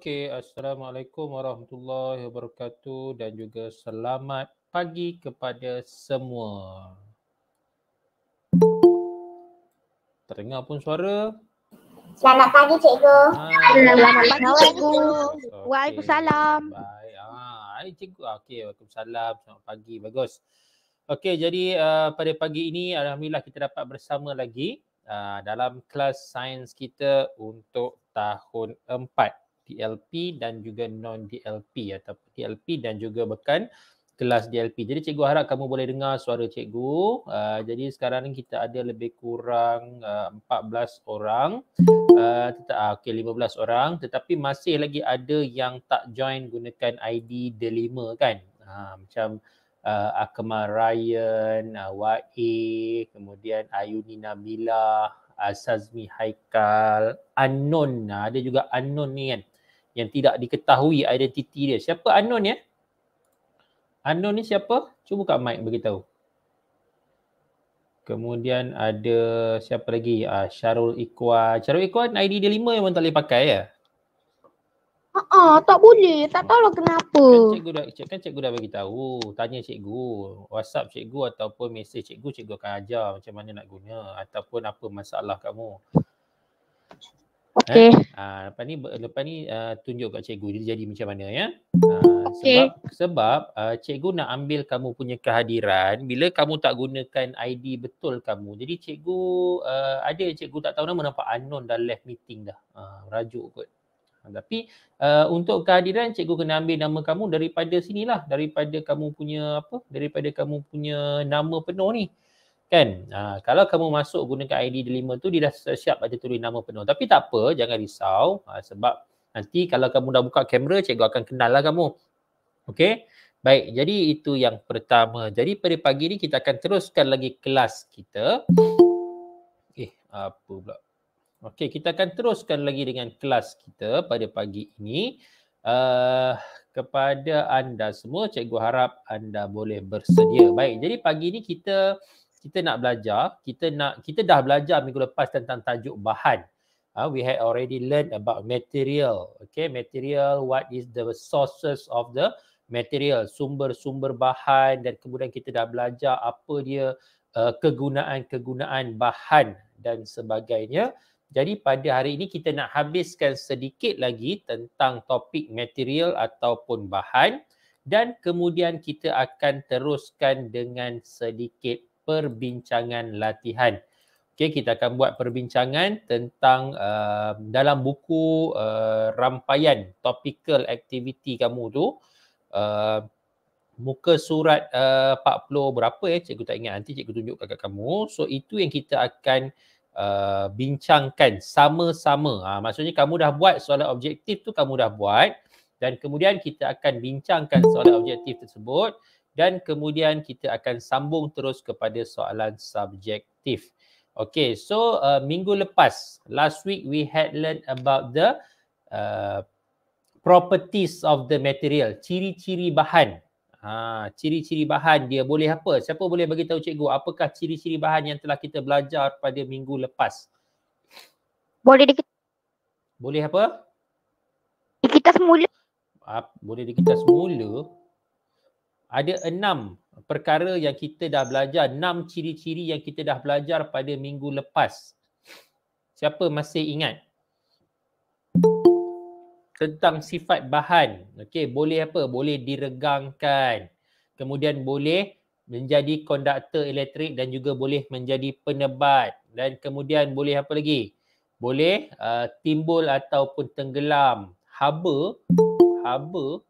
Okey, Assalamualaikum warahmatullahi wabarakatuh dan juga selamat pagi kepada semua. Terdengar pun suara? Selamat pagi cikgu. Ah, selamat pagi cikgu. Okay. Waalaikumsalam. Baik. Ah, hai cikgu. Ah, okey, waalaikumsalam. Selamat pagi. Bagus. Okey, jadi uh, pada pagi ini alhamdulillah kita dapat bersama lagi uh, dalam kelas sains kita untuk tahun 4. DLP dan juga non DLP ataupun DLP dan juga bukan kelas DLP. Jadi cikgu harap kamu boleh dengar suara cikgu. Uh, jadi sekarang ni kita ada lebih kurang uh, ah, 14 orang. Uh, tetap, uh, okay, 15 orang tetapi masih lagi ada yang tak join gunakan ID Delima kan. Uh, macam uh, Akmal Ryan, uh, Wa'i, kemudian Ayuni Nabila, Asazmi Haikal, Anon. Uh, ada juga Anon ni kan yang tidak diketahui identiti dia. Siapa Anon ya? Anon ni siapa? Cuba buka mic beritahu. Kemudian ada siapa lagi? Ah, Syarul Iqwa. Syarul Iqwa ID dia lima yang orang tak boleh pakai ya? Ah, uh-uh, tak boleh. Tak tahu lah kenapa. Kan cikgu dah, cik, kan cikgu dah bagi tahu. Tanya cikgu. WhatsApp cikgu ataupun message cikgu, cikgu akan ajar macam mana nak guna ataupun apa masalah kamu. Okey. Ha, uh, lepas ni lepas ni uh, tunjuk kat cikgu dia jadi macam mana ya. Uh, ah, okay. sebab sebab uh, cikgu nak ambil kamu punya kehadiran bila kamu tak gunakan ID betul kamu. Jadi cikgu uh, ada cikgu tak tahu nama nampak anon dah left meeting dah. Ah rajuk kot. Tapi uh, untuk kehadiran cikgu kena ambil nama kamu daripada sinilah daripada kamu punya apa daripada kamu punya nama penuh ni kan uh, kalau kamu masuk gunakan ID delima tu dia dah siap ada tulis nama penuh tapi tak apa jangan risau uh, sebab nanti kalau kamu dah buka kamera cikgu akan kenal lah kamu Okay, baik jadi itu yang pertama jadi pada pagi ni kita akan teruskan lagi kelas kita eh apa pula Okay, kita akan teruskan lagi dengan kelas kita pada pagi ini uh, kepada anda semua cikgu harap anda boleh bersedia baik jadi pagi ni kita kita nak belajar kita nak kita dah belajar minggu lepas tentang tajuk bahan uh, we had already learned about material okay material what is the sources of the material sumber-sumber bahan dan kemudian kita dah belajar apa dia uh, kegunaan-kegunaan bahan dan sebagainya jadi pada hari ini kita nak habiskan sedikit lagi tentang topik material ataupun bahan dan kemudian kita akan teruskan dengan sedikit perbincangan latihan. Okey, kita akan buat perbincangan tentang uh, dalam buku uh, rampaian topical activity kamu tu uh, muka surat uh, 40 berapa ya? Eh? Cikgu tak ingat nanti cikgu tunjuk kat kamu. So itu yang kita akan Uh, bincangkan sama-sama. Ha, maksudnya kamu dah buat soalan objektif tu kamu dah buat dan kemudian kita akan bincangkan soalan objektif tersebut dan kemudian kita akan sambung terus kepada soalan subjektif. Okay, so uh, minggu lepas, last week we had learned about the uh, properties of the material, ciri-ciri bahan. Ha, ciri-ciri bahan dia boleh apa? Siapa boleh bagi tahu cikgu apakah ciri-ciri bahan yang telah kita belajar pada minggu lepas? Boleh dikit. Boleh apa? Dikita semula. Ha, boleh dikita semula ada enam perkara yang kita dah belajar, enam ciri-ciri yang kita dah belajar pada minggu lepas. Siapa masih ingat? Tentang sifat bahan. Okey, boleh apa? Boleh diregangkan. Kemudian boleh menjadi konduktor elektrik dan juga boleh menjadi penebat. Dan kemudian boleh apa lagi? Boleh uh, timbul ataupun tenggelam. Haba, haba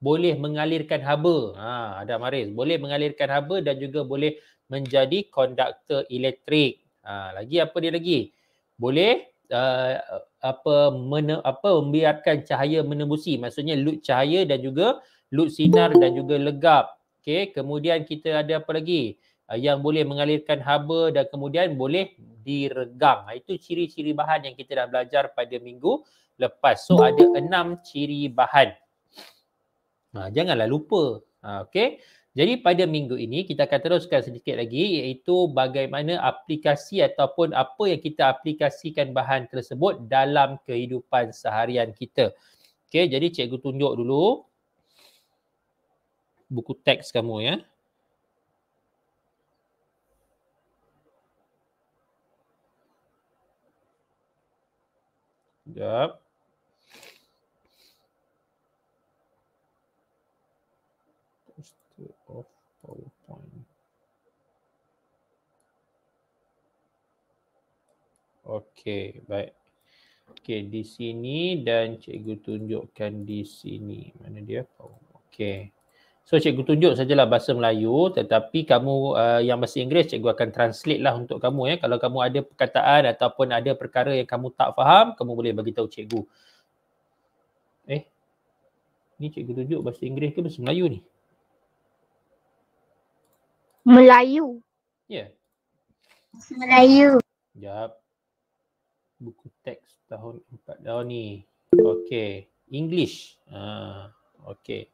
boleh mengalirkan haba. Ha, ada Maris. Boleh mengalirkan haba dan juga boleh menjadi konduktor elektrik. Ha, lagi apa dia lagi? Boleh uh, apa mena, apa membiarkan cahaya menembusi. Maksudnya lut cahaya dan juga lut sinar dan juga legap. Okey, kemudian kita ada apa lagi? Uh, yang boleh mengalirkan haba dan kemudian boleh diregang. Ha, itu ciri-ciri bahan yang kita dah belajar pada minggu lepas. So hmm. ada enam ciri bahan. Ha, janganlah lupa. Ha, okay. Jadi pada minggu ini kita akan teruskan sedikit lagi iaitu bagaimana aplikasi ataupun apa yang kita aplikasikan bahan tersebut dalam kehidupan seharian kita. Okay, jadi cikgu tunjuk dulu buku teks kamu ya. Sekejap. Yep. Okey, baik. Okey, di sini dan cikgu tunjukkan di sini. Mana dia? Oh, okey. So cikgu tunjuk sajalah bahasa Melayu tetapi kamu uh, yang bahasa Inggeris cikgu akan translate lah untuk kamu ya. Kalau kamu ada perkataan ataupun ada perkara yang kamu tak faham, kamu boleh bagi tahu cikgu. Eh. Ni cikgu tunjuk bahasa Inggeris ke bahasa Melayu ni? Melayu. Ya. Yeah. Melayu. Jap buku teks tahun 4 tahun ni. Okey, English. Ha, okey.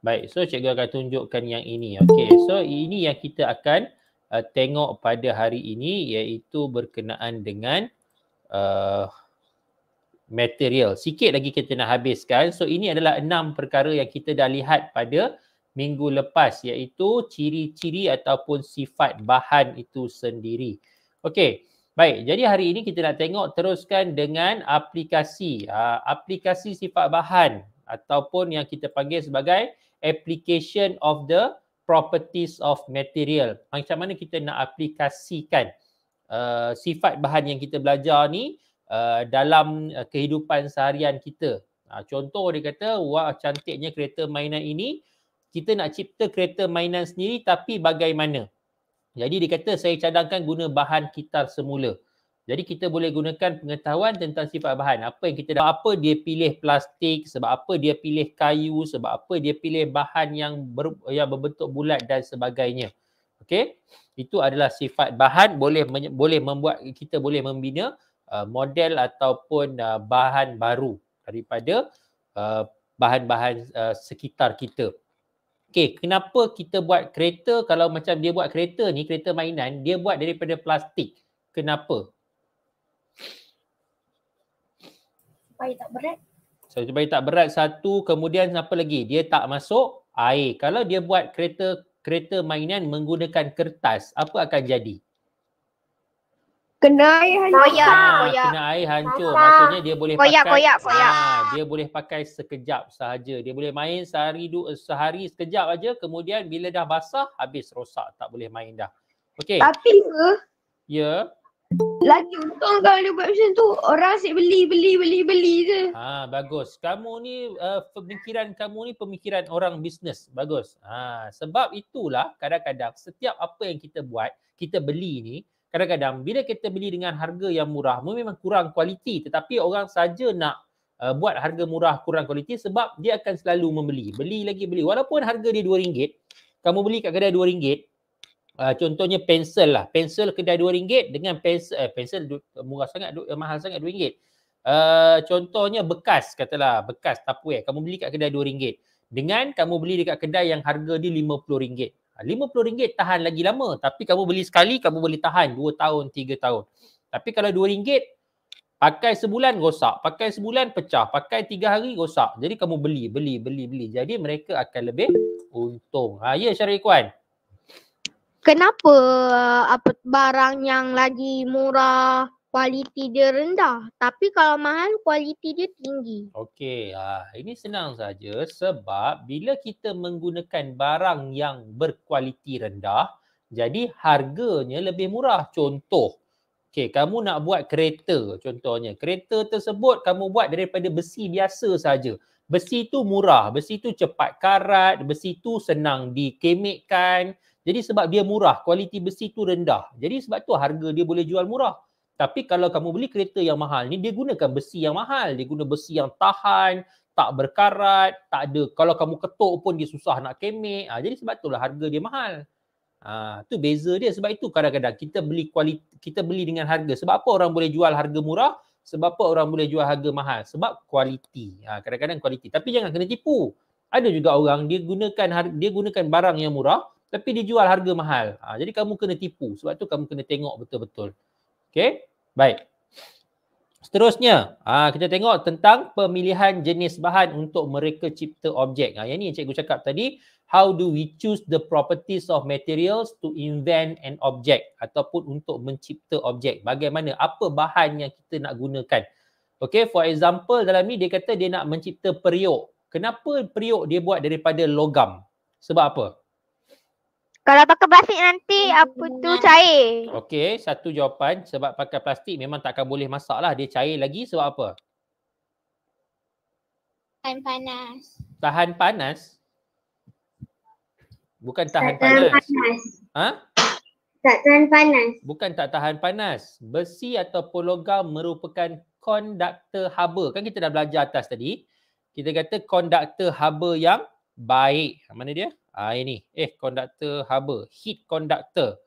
Baik, so cikgu akan tunjukkan yang ini. Okey, so ini yang kita akan uh, tengok pada hari ini iaitu berkenaan dengan uh, material. Sikit lagi kita nak habiskan. So ini adalah enam perkara yang kita dah lihat pada minggu lepas iaitu ciri-ciri ataupun sifat bahan itu sendiri. Okey. Baik, jadi hari ini kita nak tengok teruskan dengan aplikasi uh, aplikasi sifat bahan ataupun yang kita panggil sebagai application of the properties of material. Macam mana kita nak aplikasikan uh, sifat bahan yang kita belajar ni uh, dalam uh, kehidupan seharian kita. Uh, contoh dia kata, wah cantiknya kereta mainan ini. Kita nak cipta kereta mainan sendiri tapi bagaimana? Jadi dia kata saya cadangkan guna bahan kitar semula. Jadi kita boleh gunakan pengetahuan tentang sifat bahan. Apa yang kita dah, apa dia pilih plastik, sebab apa dia pilih kayu, sebab apa dia pilih bahan yang ber, yang berbentuk bulat dan sebagainya. Okey. Itu adalah sifat bahan boleh boleh membuat kita boleh membina uh, model ataupun uh, bahan baru daripada uh, bahan-bahan uh, sekitar kita. Okay, kenapa kita buat kereta kalau macam dia buat kereta ni, kereta mainan, dia buat daripada plastik. Kenapa? Supaya tak berat. So, supaya tak berat satu, kemudian apa lagi? Dia tak masuk air. Kalau dia buat kereta kereta mainan menggunakan kertas, apa akan jadi? Kena air hancur. Koyak, ha, koyak. Kena air hancur. Koyak. Maksudnya dia boleh koyak, pakai. Koyak, koyak. Ha, dia boleh pakai sekejap sahaja. Dia boleh main sehari du, sehari sekejap aja. Kemudian bila dah basah, habis rosak. Tak boleh main dah. Okey. Tapi ke? Ya. Lagi untung kalau dia buat macam tu. Orang asyik beli, beli, beli, beli je. Ha, bagus. Kamu ni, uh, pemikiran kamu ni pemikiran orang bisnes. Bagus. Ha, sebab itulah kadang-kadang setiap apa yang kita buat, kita beli ni, kadang-kadang bila kita beli dengan harga yang murah memang kurang kualiti tetapi orang saja nak uh, buat harga murah kurang kualiti sebab dia akan selalu membeli beli lagi beli walaupun harga dia RM2 kamu beli kat kedai RM2 uh, contohnya pensel lah pensel kedai RM2 dengan pensel eh, pensel murah sangat du, eh, mahal sangat RM2 uh, contohnya bekas katalah bekas tapuai kamu beli kat kedai RM2 dengan kamu beli dekat kedai yang harga dia RM50 Ah, RM50 tahan lagi lama tapi kamu beli sekali kamu boleh tahan 2 tahun 3 tahun tapi kalau RM2 pakai sebulan rosak pakai sebulan pecah pakai 3 hari rosak jadi kamu beli beli beli beli jadi mereka akan lebih untung ha ya Syarif Kuan kenapa ah, apa barang yang lagi murah kualiti dia rendah tapi kalau mahal kualiti dia tinggi. Okey, ah ini senang saja sebab bila kita menggunakan barang yang berkualiti rendah, jadi harganya lebih murah. Contoh, okey kamu nak buat kereta contohnya. Kereta tersebut kamu buat daripada besi biasa saja. Besi tu murah, besi tu cepat karat, besi tu senang dikemikkan. Jadi sebab dia murah, kualiti besi tu rendah. Jadi sebab tu harga dia boleh jual murah. Tapi kalau kamu beli kereta yang mahal ni, dia gunakan besi yang mahal. Dia guna besi yang tahan, tak berkarat, tak ada. Kalau kamu ketuk pun dia susah nak kemek. Ha, jadi sebab itulah harga dia mahal. Ha, tu beza dia. Sebab itu kadang-kadang kita beli kualiti, kita beli dengan harga. Sebab apa orang boleh jual harga murah? Sebab apa orang boleh jual harga mahal? Sebab kualiti. Ha, kadang-kadang kualiti. Tapi jangan kena tipu. Ada juga orang dia gunakan dia gunakan barang yang murah tapi dia jual harga mahal. Ha, jadi kamu kena tipu. Sebab tu kamu kena tengok betul-betul. Okay? Baik. Seterusnya, aa, ha, kita tengok tentang pemilihan jenis bahan untuk mereka cipta objek. Ha, yang ni yang cikgu cakap tadi, how do we choose the properties of materials to invent an object ataupun untuk mencipta objek. Bagaimana, apa bahan yang kita nak gunakan. Okay, for example dalam ni dia kata dia nak mencipta periuk. Kenapa periuk dia buat daripada logam? Sebab apa? Kalau pakai plastik nanti apa tu cair. Okey, satu jawapan sebab pakai plastik memang takkan boleh masak lah. Dia cair lagi sebab apa? Tahan panas. Tahan panas? Bukan tahan, tak panas. panas. Ha? Tak tahan panas. Bukan tak tahan panas. Besi atau logam merupakan konduktor haba. Kan kita dah belajar atas tadi. Kita kata konduktor haba yang baik. Mana dia? Ha, ini. Eh, conductor haba. Heat conductor.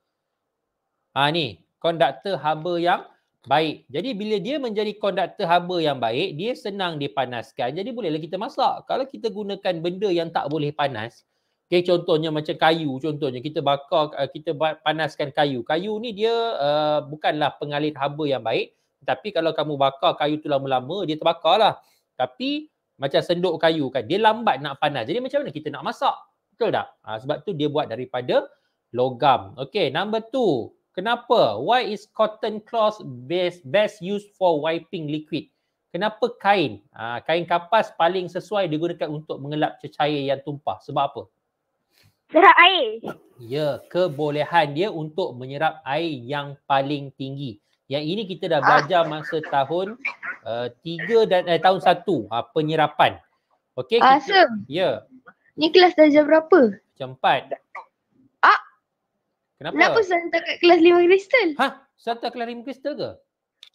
Ha, ini. Conductor haba yang baik. Jadi, bila dia menjadi conductor haba yang baik, dia senang dipanaskan. Jadi, bolehlah kita masak. Kalau kita gunakan benda yang tak boleh panas, okay, contohnya macam kayu. Contohnya, kita bakar, eh, kita panaskan kayu. Kayu ni dia uh, bukanlah pengalir haba yang baik. Tapi kalau kamu bakar kayu tu lama-lama, dia terbakarlah. Tapi macam senduk kayu kan, dia lambat nak panas. Jadi macam mana kita nak masak? Betul tak? Ha, sebab tu dia buat daripada logam. Okay, number two. Kenapa? Why is cotton cloth best, best used for wiping liquid? Kenapa kain? Ha, kain kapas paling sesuai digunakan untuk mengelap cecair yang tumpah. Sebab apa? Serap air. Ya, kebolehan dia untuk menyerap air yang paling tinggi. Yang ini kita dah belajar masa tahun uh, tiga dan eh, tahun satu uh, penyerapan. Okay. Awesome. Ya. Ni kelas dah jam berapa? Jam empat. Ah. Kenapa? Kenapa saya hantar kat kelas lima kristal? Hah, Saya kelas lima kristal ke?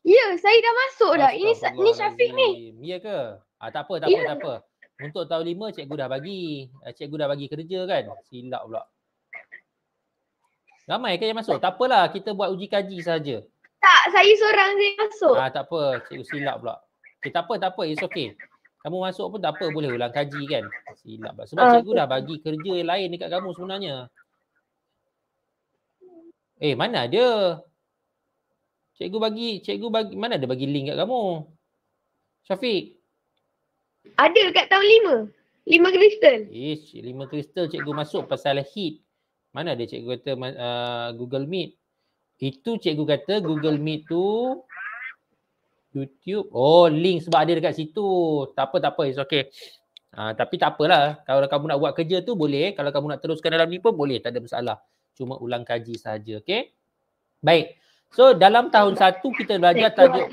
Ya, saya dah masuk dah. Ini ni Syafiq ni. Ya ke? Ah, tak apa, tak apa, ya. tak apa. Untuk tahun lima, cikgu dah bagi. Eh, cikgu dah bagi kerja kan? Silap pula. Ramai ke kan yang masuk? Tak apalah, kita buat uji kaji saja. Tak, saya seorang yang masuk. Ah, tak apa, cikgu silap pula. Okay, tak apa, tak apa. It's okay kamu masuk pun tak apa boleh ulang kaji kan silap lah sebab ah, cikgu dah bagi kerja yang lain dekat kamu sebenarnya eh mana dia cikgu bagi cikgu bagi mana dia bagi link kat kamu Syafiq ada kat tahun 5 5 kristal ish 5 kristal cikgu masuk pasal hit mana dia cikgu kata uh, Google Meet itu cikgu kata Google Meet tu YouTube. Oh, link sebab ada dekat situ. Tak apa, tak apa. It's okay. Ha, tapi tak apalah. Kalau kamu nak buat kerja tu boleh. Kalau kamu nak teruskan dalam ni pun boleh. Tak ada masalah. Cuma ulang kaji saja, Okay. Baik. So dalam tahun satu kita belajar tajuk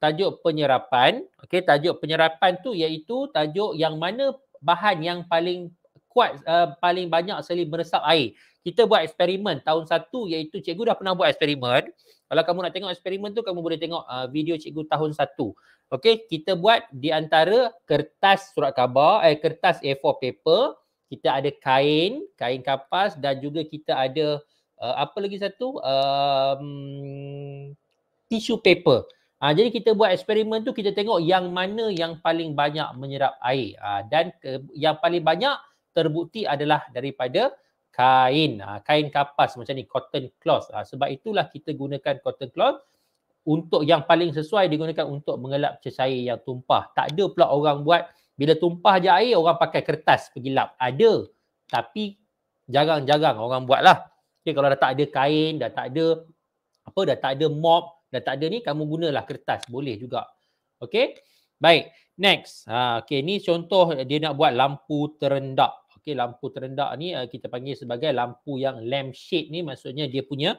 tajuk penyerapan. Okay. Tajuk penyerapan tu iaitu tajuk yang mana bahan yang paling kuat, uh, paling banyak sekali meresap air kita buat eksperimen tahun satu, iaitu cikgu dah pernah buat eksperimen. Kalau kamu nak tengok eksperimen tu kamu boleh tengok uh, video cikgu tahun satu. Okay, kita buat di antara kertas surat khabar, eh kertas A4 paper, kita ada kain, kain kapas dan juga kita ada uh, apa lagi satu? Um, tisu paper. Ha, jadi kita buat eksperimen tu kita tengok yang mana yang paling banyak menyerap air. Ha, dan ke, yang paling banyak terbukti adalah daripada kain, ha, kain kapas macam ni, cotton cloth. Ha, sebab itulah kita gunakan cotton cloth untuk yang paling sesuai digunakan untuk mengelap cecair yang tumpah. Tak ada pula orang buat bila tumpah je air orang pakai kertas pergi lap. Ada tapi jarang-jarang orang buat lah. Okay, kalau dah tak ada kain, dah tak ada apa, dah tak ada mop, dah tak ada ni kamu gunalah kertas boleh juga. Okay, baik. Next. Ha, okay, ni contoh dia nak buat lampu terendak. Okay, lampu terendak ni uh, kita panggil sebagai lampu yang lampshade ni maksudnya dia punya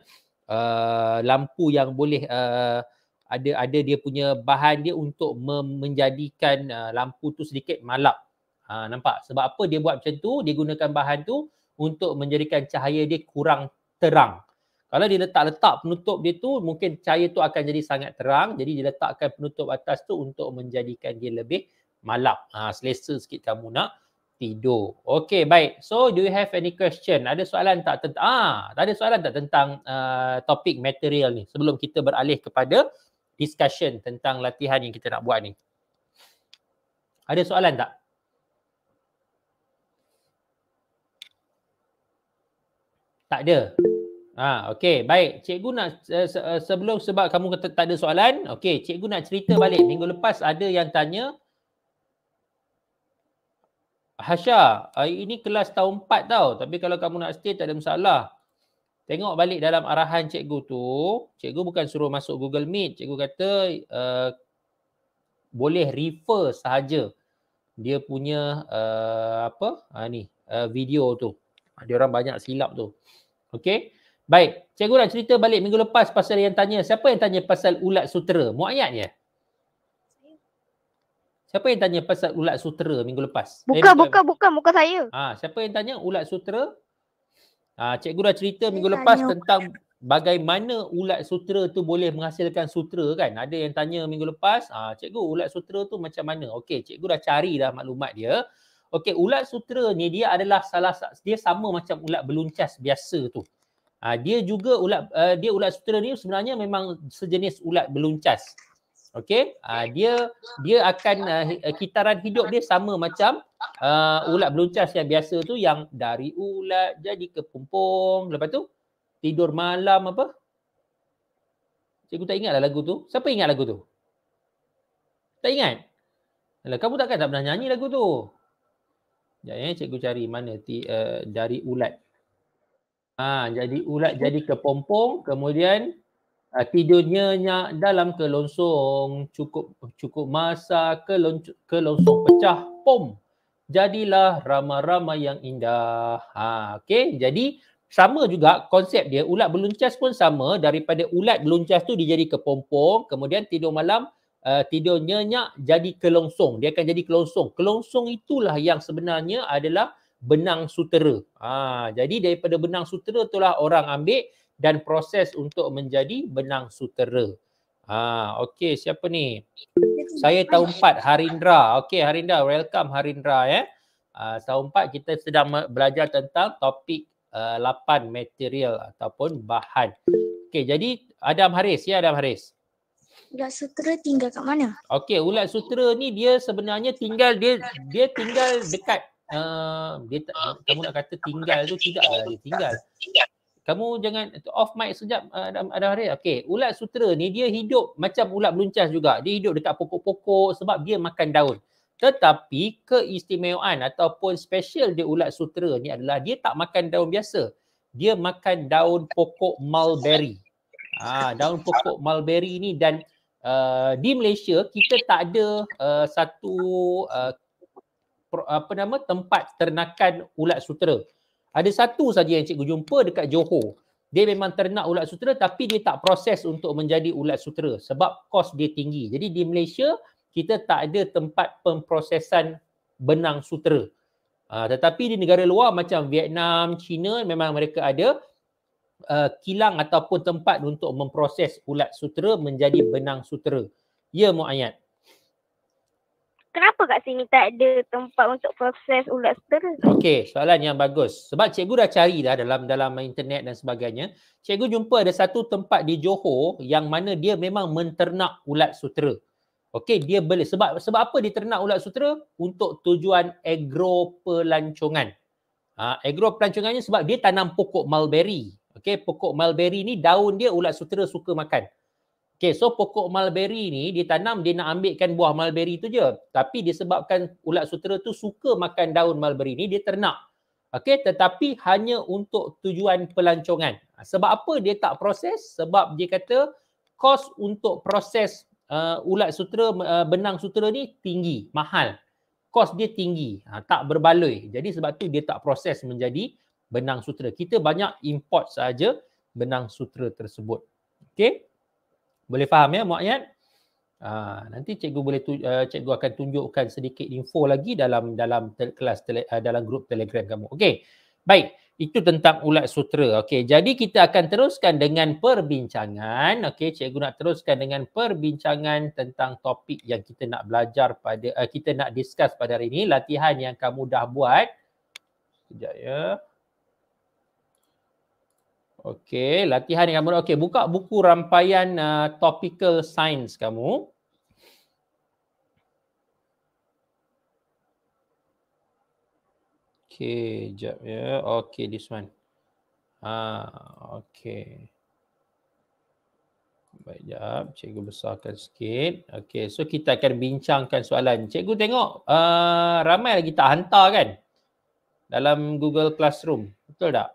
uh, lampu yang boleh uh, ada ada dia punya bahan dia untuk mem- menjadikan uh, lampu tu sedikit malap. Ha nampak sebab apa dia buat macam tu dia gunakan bahan tu untuk menjadikan cahaya dia kurang terang. Kalau dia letak letak penutup dia tu mungkin cahaya tu akan jadi sangat terang jadi dia letakkan penutup atas tu untuk menjadikan dia lebih malap. Ha selesa sikit kamu nak tidur. Okay, baik. So, do you have any question? Ada soalan tak tentang ah, ada soalan tak tentang uh, ah, topik material ni sebelum kita beralih kepada discussion tentang latihan yang kita nak buat ni. Ada soalan tak? Tak ada. Ha, okay, baik. Cikgu nak uh, sebelum sebab kamu kata tak ada soalan, Okay, cikgu nak cerita balik minggu lepas ada yang tanya Hasha, hari ini kelas tahun 4 tau. Tapi kalau kamu nak stay tak ada masalah. Tengok balik dalam arahan cikgu tu. Cikgu bukan suruh masuk Google Meet. Cikgu kata uh, boleh refer sahaja dia punya uh, apa ha, ni uh, video tu. Ha, dia orang banyak silap tu. Okay. Baik. Cikgu nak cerita balik minggu lepas pasal yang tanya. Siapa yang tanya pasal ulat sutera? Muayat je. Ya? Siapa yang tanya pasal ulat sutera minggu lepas? Buka, eh, buka, buka bukan, bukan saya. Ha, siapa yang tanya ulat sutera? Ha, cikgu dah cerita minggu saya lepas tentang apa? bagaimana ulat sutera tu boleh menghasilkan sutera kan? Ada yang tanya minggu lepas, ha, cikgu ulat sutera tu macam mana? Okey, cikgu dah cari dah maklumat dia. Okey, ulat sutera ni dia adalah salah dia sama macam ulat beluncas biasa tu. Ha, dia juga ulat uh, dia ulat sutera ni sebenarnya memang sejenis ulat beluncas. Okey, uh, dia dia akan uh, kitaran hidup dia sama macam uh, ulat beluncas yang biasa tu yang dari ulat jadi kepompong Lepas tu tidur malam apa? Cikgu tak ingatlah lagu tu. Siapa ingat lagu tu? Tak ingat? Alah, kamu takkan tak pernah nyanyi lagu tu? Jadi ya, eh, cikgu cari mana ti, uh, dari ulat. Ah jadi ulat jadi kepompong kemudian uh, tidurnya nyak dalam kelongsong cukup cukup masa kelong, kelongsong pecah pom jadilah rama-rama yang indah ha okey jadi sama juga konsep dia ulat beluncas pun sama daripada ulat beluncas tu dia jadi kepompong kemudian tidur malam uh, ah, tidur nyenyak jadi kelongsong dia akan jadi kelongsong kelongsong itulah yang sebenarnya adalah benang sutera ha jadi daripada benang sutera itulah orang ambil dan proses untuk menjadi benang sutera. Ha, okey siapa ni? Saya tahun 4 Harindra. Okey Harindra, welcome Harindra Eh. Uh, tahun 4 kita sedang belajar tentang topik uh, eh, 8 material ataupun bahan. Okey jadi Adam Haris ya Adam Haris. Ulat sutera tinggal kat mana? Okey, ulat sutera ni dia sebenarnya tinggal dia dia tinggal dekat uh, dia kamu nak kata tinggal tu tidak lah dia tinggal kamu jangan off mic sekejap ada uh, ada hari okey ulat sutera ni dia hidup macam ulat beluncas juga dia hidup dekat pokok-pokok sebab dia makan daun tetapi keistimewaan ataupun special dia ulat sutera ni adalah dia tak makan daun biasa dia makan daun pokok mulberry ha, daun pokok mulberry ni dan uh, di Malaysia kita tak ada uh, satu uh, apa nama tempat ternakan ulat sutera. Ada satu saja yang cikgu jumpa dekat Johor. Dia memang ternak ulat sutera tapi dia tak proses untuk menjadi ulat sutera sebab kos dia tinggi. Jadi di Malaysia kita tak ada tempat pemprosesan benang sutera. Uh, tetapi di negara luar macam Vietnam, China memang mereka ada uh, kilang ataupun tempat untuk memproses ulat sutera menjadi benang sutera. Ya Muayyad kenapa kat sini tak ada tempat untuk proses ulat sutera? Okey, soalan yang bagus. Sebab cikgu dah cari dah dalam dalam internet dan sebagainya. Cikgu jumpa ada satu tempat di Johor yang mana dia memang menternak ulat sutera. Okey, dia boleh. Sebab sebab apa diternak ulat sutera? Untuk tujuan agro pelancongan. Ha, agro pelancongannya sebab dia tanam pokok mulberry. Okey, pokok mulberry ni daun dia ulat sutera suka makan. Okay, so pokok mulberry ni ditanam dia nak ambilkan buah mulberry tu je. Tapi disebabkan ulat sutera tu suka makan daun mulberry ni dia ternak. Okay, tetapi hanya untuk tujuan pelancongan. Sebab apa dia tak proses? Sebab dia kata kos untuk proses uh, ulat sutera, uh, benang sutera ni tinggi, mahal. Kos dia tinggi, ha, tak berbaloi. Jadi sebab tu dia tak proses menjadi benang sutera. Kita banyak import saja benang sutera tersebut. Okay. Boleh faham ya Muayyad? Ha, nanti cikgu boleh tu, uh, cikgu akan tunjukkan sedikit info lagi dalam dalam tel, kelas tele, uh, dalam grup Telegram kamu. Okey. Baik, itu tentang ulat sutra. Okey, jadi kita akan teruskan dengan perbincangan. Okey, cikgu nak teruskan dengan perbincangan tentang topik yang kita nak belajar pada uh, kita nak discuss pada hari ini, latihan yang kamu dah buat. Sekejap ya. Yeah. Okey, latihan kamu. Okey, buka buku rampaian uh, topical science kamu. Okey, jap ya. Okey, this one. Ah, okey. Baik, jap. Cikgu besarkan sikit. Okey, so kita akan bincangkan soalan. Cikgu tengok uh, ramai lagi tak hantar kan? Dalam Google Classroom. Betul tak?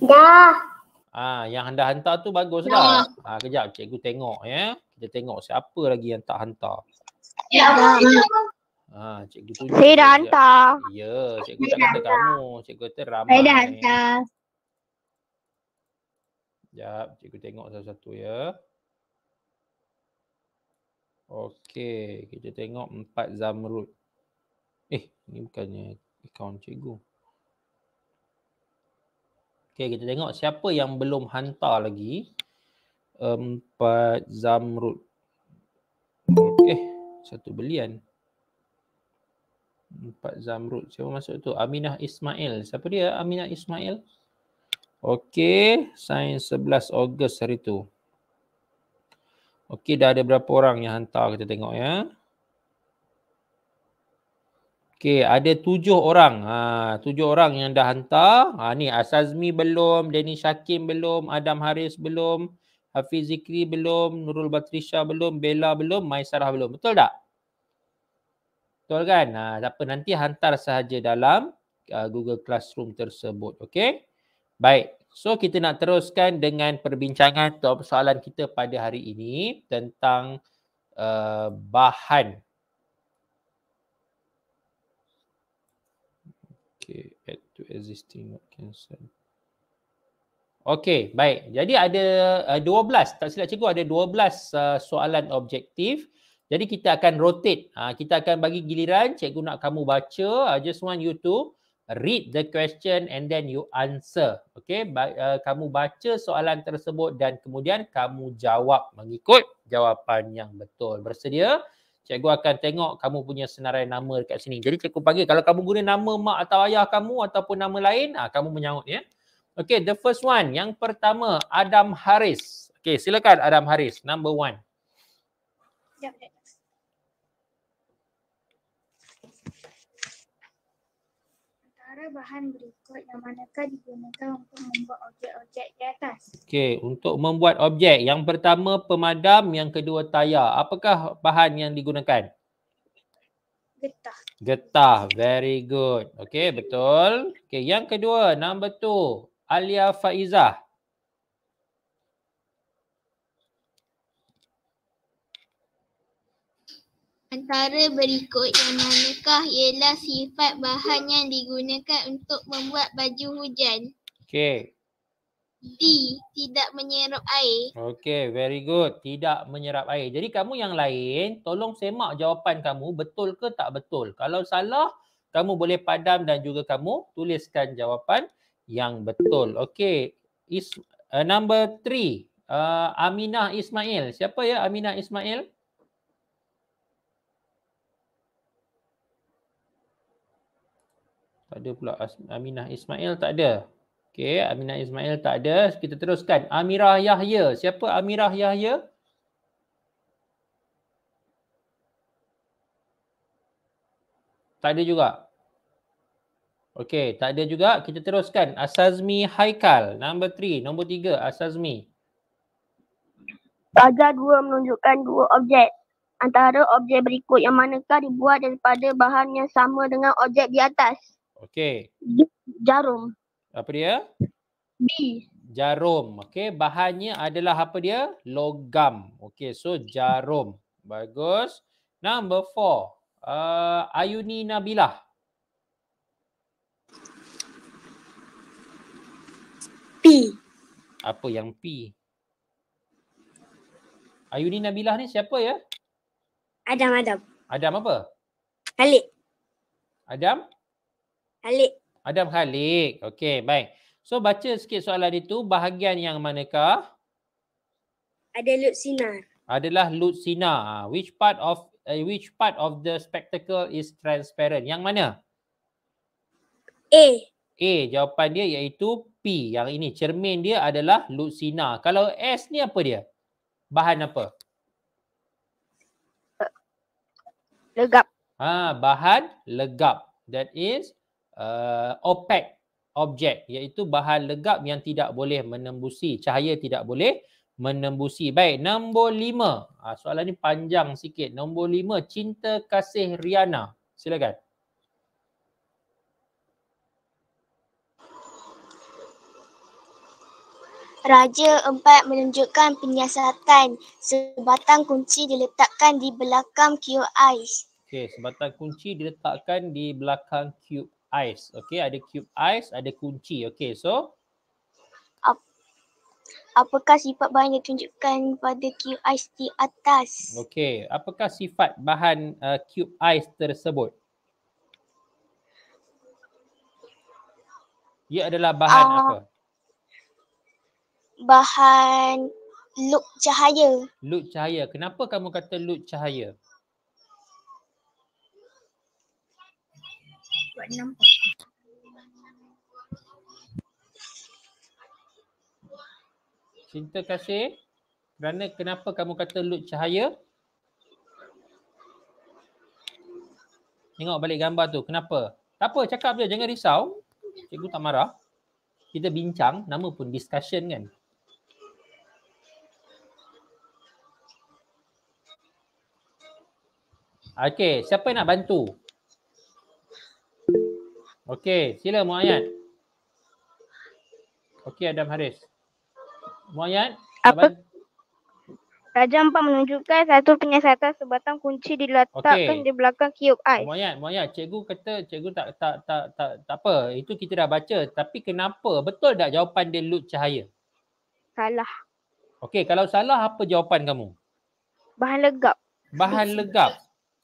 Dah. Ah, yang anda hantar tu bagus dah. Ya. Lah. Ha, kejap cikgu tengok ya. Kita tengok siapa lagi yang tak hantar. Ya. Ah, cikgu tu. Saya dah hantar. Ya, cikgu saya tak kata kamu. Cikgu kata ramai. Saya dah hantar. Sekejap, cikgu tengok satu-satu ya. Okey, kita tengok empat Zamrud. Eh, ni bukannya akaun cikgu. Okay, kita tengok siapa yang belum hantar lagi. Empat zamrud. Okay, satu belian. Empat hmm, zamrud. Siapa masuk tu? Aminah Ismail. Siapa dia Aminah Ismail? Okay, sign 11 Ogos hari tu. Okey dah ada berapa orang yang hantar kita tengok ya. Okey, ada tujuh orang. Ha, tujuh orang yang dah hantar. Ha, ni Asazmi belum, Denny Syakim belum, Adam Haris belum, Hafiz Zikri belum, Nurul Batrisha belum, Bella belum, Maisarah belum. Betul tak? Betul kan? Ha, tak apa, nanti hantar sahaja dalam uh, Google Classroom tersebut. Okey? Baik. So, kita nak teruskan dengan perbincangan atau soalan kita pada hari ini tentang uh, bahan Okay, add to existing not cancel. Okay, baik. Jadi ada uh, 12, tak silap cikgu ada 12 uh, soalan objektif. Jadi kita akan rotate. Uh, kita akan bagi giliran cikgu nak kamu baca. I just want you to read the question and then you answer. Okay, ba- uh, kamu baca soalan tersebut dan kemudian kamu jawab mengikut jawapan yang betul. Bersedia? Bersedia? cikgu akan tengok kamu punya senarai nama dekat sini. Jadi cikgu panggil kalau kamu guna nama mak atau ayah kamu ataupun nama lain, ah kamu menyaut ya. Okay, the first one. Yang pertama, Adam Haris. Okay, silakan Adam Haris. Number one. Yep, antara bahan berikut yang manakah digunakan untuk membuat objek-objek di atas? Okey, untuk membuat objek. Yang pertama pemadam, yang kedua tayar. Apakah bahan yang digunakan? Getah. Getah, very good. Okey, betul. Okey, yang kedua, number two, Alia Faizah. antara berikut yang manakah ialah sifat bahan yang digunakan untuk membuat baju hujan? Okey. D. Tidak menyerap air. Okey, very good. Tidak menyerap air. Jadi kamu yang lain, tolong semak jawapan kamu betul ke tak betul. Kalau salah, kamu boleh padam dan juga kamu tuliskan jawapan yang betul. Okey. Is, uh, number three. Uh, Aminah Ismail. Siapa ya Aminah Ismail? Tak ada pula Aminah Ismail tak ada. Okey, Aminah Ismail tak ada. Kita teruskan. Amirah Yahya. Siapa Amirah Yahya? Tak ada juga. Okey, tak ada juga. Kita teruskan. Asazmi Haikal. nombor three. nombor tiga. Asazmi. Tajar dua menunjukkan dua objek. Antara objek berikut yang manakah dibuat daripada bahan yang sama dengan objek di atas. Okey. Jarum. Apa dia? B. Jarum. Okey, bahannya adalah apa dia? Logam. Okey, so jarum. Bagus. Number four. Uh, Ayuni Nabilah. P. Apa yang P? Ayuni Nabilah ni siapa ya? Adam Adam. Adam apa? Khalid. Adam? Halik. Adam Halik. Okey, baik. So baca sikit soalan itu bahagian yang manakah? Ada lut sinar. Adalah lut sinar. Ah, which part of uh, which part of the spectacle is transparent? Yang mana? A. A jawapan dia iaitu P. Yang ini cermin dia adalah lut sinar. Kalau S ni apa dia? Bahan apa? Legap. Ah, bahan legap. That is uh, opaque objek iaitu bahan legap yang tidak boleh menembusi cahaya tidak boleh menembusi baik nombor lima ha, soalan ni panjang sikit nombor lima cinta kasih Riana silakan Raja empat menunjukkan penyiasatan sebatang kunci diletakkan di belakang cube ice. Okey, sebatang kunci diletakkan di belakang cube ice. Okay, ada cube ice, ada kunci. Okay, so. apakah sifat bahan yang tunjukkan pada cube ice di atas? Okay, apakah sifat bahan uh, cube ice tersebut? Ia adalah bahan uh, apa? Bahan loop cahaya. Loop cahaya. Kenapa kamu kata loop cahaya? dapat nampak. Cinta kasih kerana kenapa kamu kata lut cahaya? Tengok balik gambar tu. Kenapa? Tak apa, cakap je. Jangan risau. Cikgu tak marah. Kita bincang. Nama pun discussion kan? Okay, siapa nak bantu? Okey, sila Muayyad. Okey Adam Haris. Muayyad? Apa? Abang... Raja Empat menunjukkan satu penyiasatan sebatang kunci diletakkan okay. di belakang kiub ais. Oh, Muayyad, Muayyad, cikgu kata cikgu tak, tak tak tak tak tak apa. Itu kita dah baca. Tapi kenapa? Betul tak jawapan dia lut cahaya? Salah. Okey, kalau salah apa jawapan kamu? Bahan legap. Bahan legap.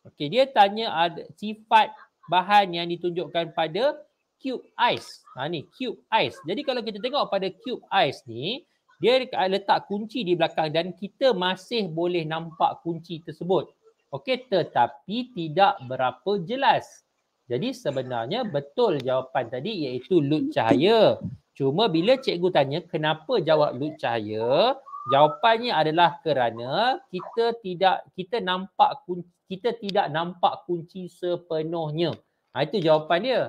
Okey, dia tanya ada sifat bahan yang ditunjukkan pada cube ice. Ha ni cube ice. Jadi kalau kita tengok pada cube ice ni, dia ah, letak kunci di belakang dan kita masih boleh nampak kunci tersebut. Okey, tetapi tidak berapa jelas. Jadi sebenarnya betul jawapan tadi iaitu lut cahaya. Cuma bila cikgu tanya kenapa jawab lut cahaya, jawapannya adalah kerana kita tidak kita nampak kunci kita tidak nampak kunci sepenuhnya. Ha, itu jawapan dia.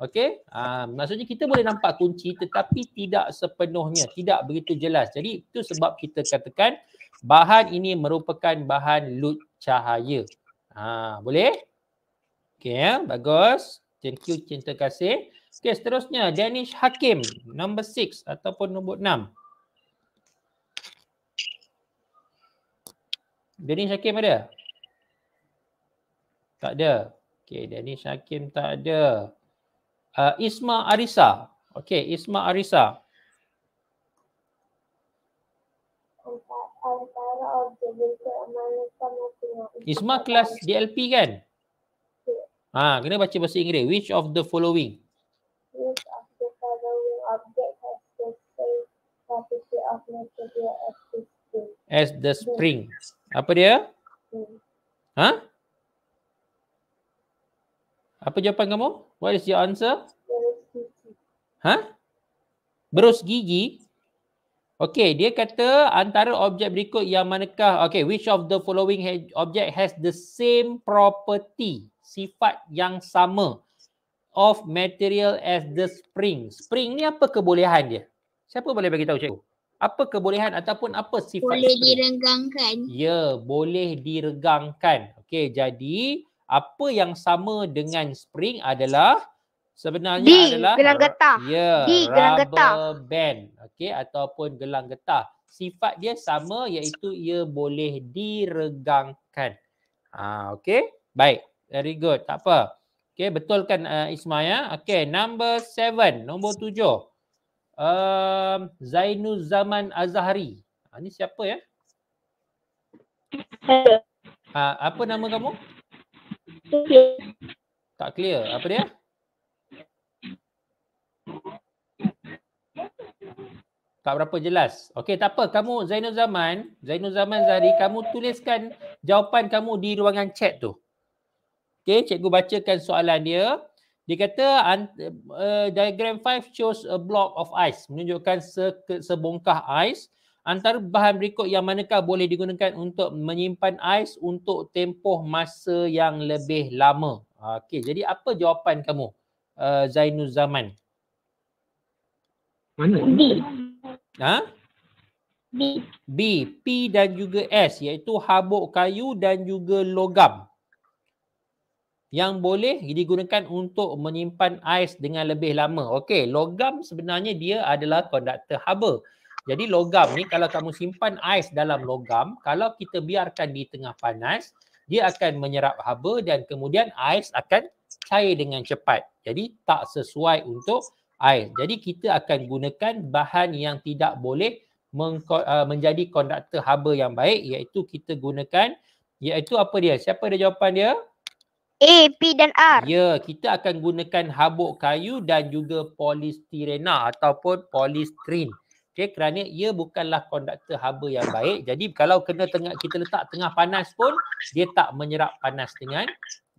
Okey, ha, maksudnya kita boleh nampak kunci tetapi tidak sepenuhnya, tidak begitu jelas. Jadi itu sebab kita katakan bahan ini merupakan bahan lut cahaya. Ha, boleh? Okey, ya? bagus. Thank you, cinta kasih. Okey, seterusnya Danish Hakim, number 6 ataupun nombor 6. Danish Hakim ada? Tak ada. Okey, Danish Hakim tak ada. Uh, Isma Arisa. Okey, Isma Arisa. Isma kelas DLP kan? Ha, kena baca bahasa Inggeris. Which of the following? Which of the following object has the same property of material as the spring? As the spring. Apa dia? Hmm. Ha? Apa jawapan kamu? What is your answer? Ha? Huh? Berus gigi. Ha? Okay, dia kata antara objek berikut yang manakah? Okay, which of the following object has the same property, sifat yang sama of material as the spring? Spring ni apa kebolehan dia? Siapa boleh bagi tahu cikgu? Apa kebolehan ataupun apa sifat boleh spring? Boleh direnggangkan. Ya, boleh diregangkan. Okay, jadi apa yang sama dengan spring adalah sebenarnya D, adalah gelang getah. Ya, D, gelang getah. band. Okey ataupun gelang getah. Sifat dia sama iaitu ia boleh diregangkan. Ah okey. Baik. Very good. Tak apa. Okey betul kan uh, Ismail ya? Okey number seven. Nombor tujuh. Um, ehm, Zainu Zaman Azhari. Ha, ini siapa ya? Ha, apa nama kamu? Tak clear. Apa dia? Tak berapa jelas. Okey, tak apa. Kamu Zainul Zaman, Zainul Zaman Zahri, kamu tuliskan jawapan kamu di ruangan chat tu. Okey, cikgu bacakan soalan dia. Dia kata uh, diagram 5 shows a block of ice. Menunjukkan se sebongkah ice. Antara bahan berikut yang manakah boleh digunakan untuk menyimpan ais untuk tempoh masa yang lebih lama? Okey, jadi apa jawapan kamu uh, Zainul Zaman? Mana? B. Ha? B. B, P dan juga S iaitu habuk kayu dan juga logam yang boleh digunakan untuk menyimpan ais dengan lebih lama. Okey, logam sebenarnya dia adalah konduktor haba. Jadi logam ni kalau kamu simpan ais dalam logam, kalau kita biarkan di tengah panas, dia akan menyerap haba dan kemudian ais akan cair dengan cepat. Jadi tak sesuai untuk ais. Jadi kita akan gunakan bahan yang tidak boleh eh, menjadi konduktor haba yang baik iaitu kita gunakan iaitu apa dia? Siapa ada jawapan dia? A, P dan R. Ya, kita akan gunakan habuk kayu dan juga polistirena ataupun polistrin. Okey kerana ia bukanlah konduktor haba yang baik. Jadi kalau kena tengah kita letak tengah panas pun dia tak menyerap panas dengan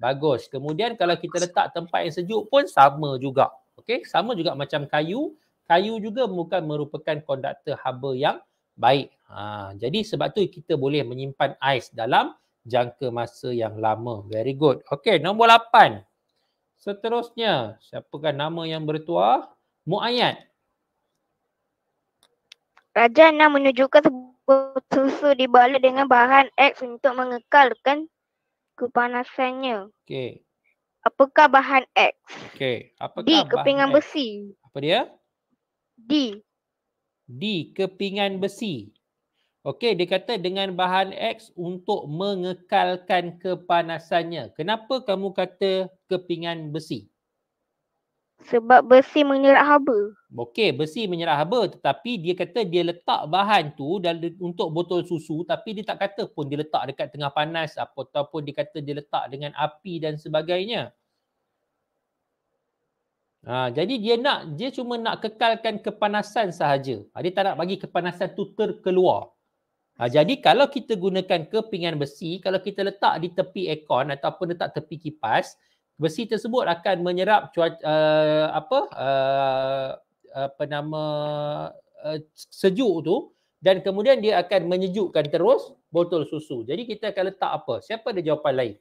bagus. Kemudian kalau kita letak tempat yang sejuk pun sama juga. Okey, sama juga macam kayu. Kayu juga bukan merupakan konduktor haba yang baik. Ha, jadi sebab tu kita boleh menyimpan ais dalam jangka masa yang lama. Very good. Okey, nombor 8. Seterusnya, siapakah nama yang bertuah? Muayyad. Raja Nam menunjukkan sebuah susu dibalut dengan bahan X untuk mengekalkan kepanasannya. Okey. Apakah bahan X? Okey. Apakah Di kepingan X? besi. Apa dia? D. D, kepingan besi. Okey, dia kata dengan bahan X untuk mengekalkan kepanasannya. Kenapa kamu kata kepingan besi? Uh, sebab besi menyerap haba. Okey, besi menyerap haba tetapi dia kata dia letak bahan tu untuk botol susu tapi dia tak kata pun dia letak dekat tengah panas apa ataupun dia kata dia letak dengan api dan sebagainya. Ha, jadi dia nak dia cuma nak kekalkan kepanasan sahaja. Ha, dia tak nak bagi kepanasan tu terkeluar. Ha, jadi kalau kita gunakan kepingan besi, kalau kita letak di tepi aircon ataupun letak tepi kipas, besi tersebut akan menyerap cuaca uh, apa uh, apa nama uh, sejuk tu dan kemudian dia akan menyejukkan terus botol susu. Jadi kita akan letak apa? Siapa ada jawapan lain?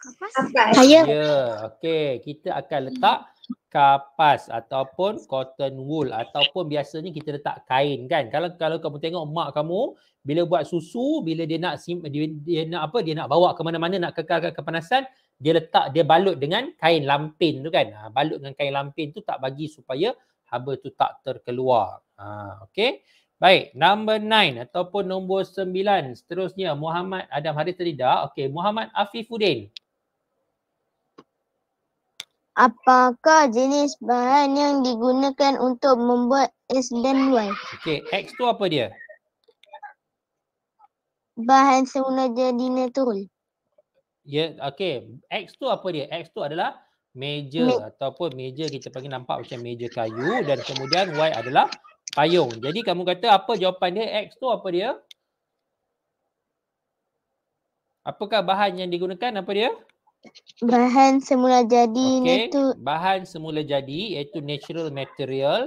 Kapas. Saya. Ya, okey. Kita akan letak kapas ataupun cotton wool ataupun biasanya kita letak kain kan. Kalau kalau kamu tengok mak kamu bila buat susu, bila dia nak dia, dia nak apa? Dia nak bawa ke mana-mana nak kekalkan kepanasan, dia letak dia balut dengan kain lampin tu kan ha, balut dengan kain lampin tu tak bagi supaya haba tu tak terkeluar ha, okey baik number 9 ataupun nombor sembilan seterusnya Muhammad Adam Hari Terida Okay, Muhammad Afifuddin Apakah jenis bahan yang digunakan untuk membuat X dan Y? Okay, X tu apa dia? Bahan semula jadi natural ya okey X tu apa dia X tu adalah meja Ni. ataupun meja kita panggil nampak macam meja kayu dan kemudian Y adalah payung jadi kamu kata apa jawapan dia X tu apa dia apakah bahan yang digunakan apa dia bahan semula jadi okay. itu bahan semula jadi iaitu natural material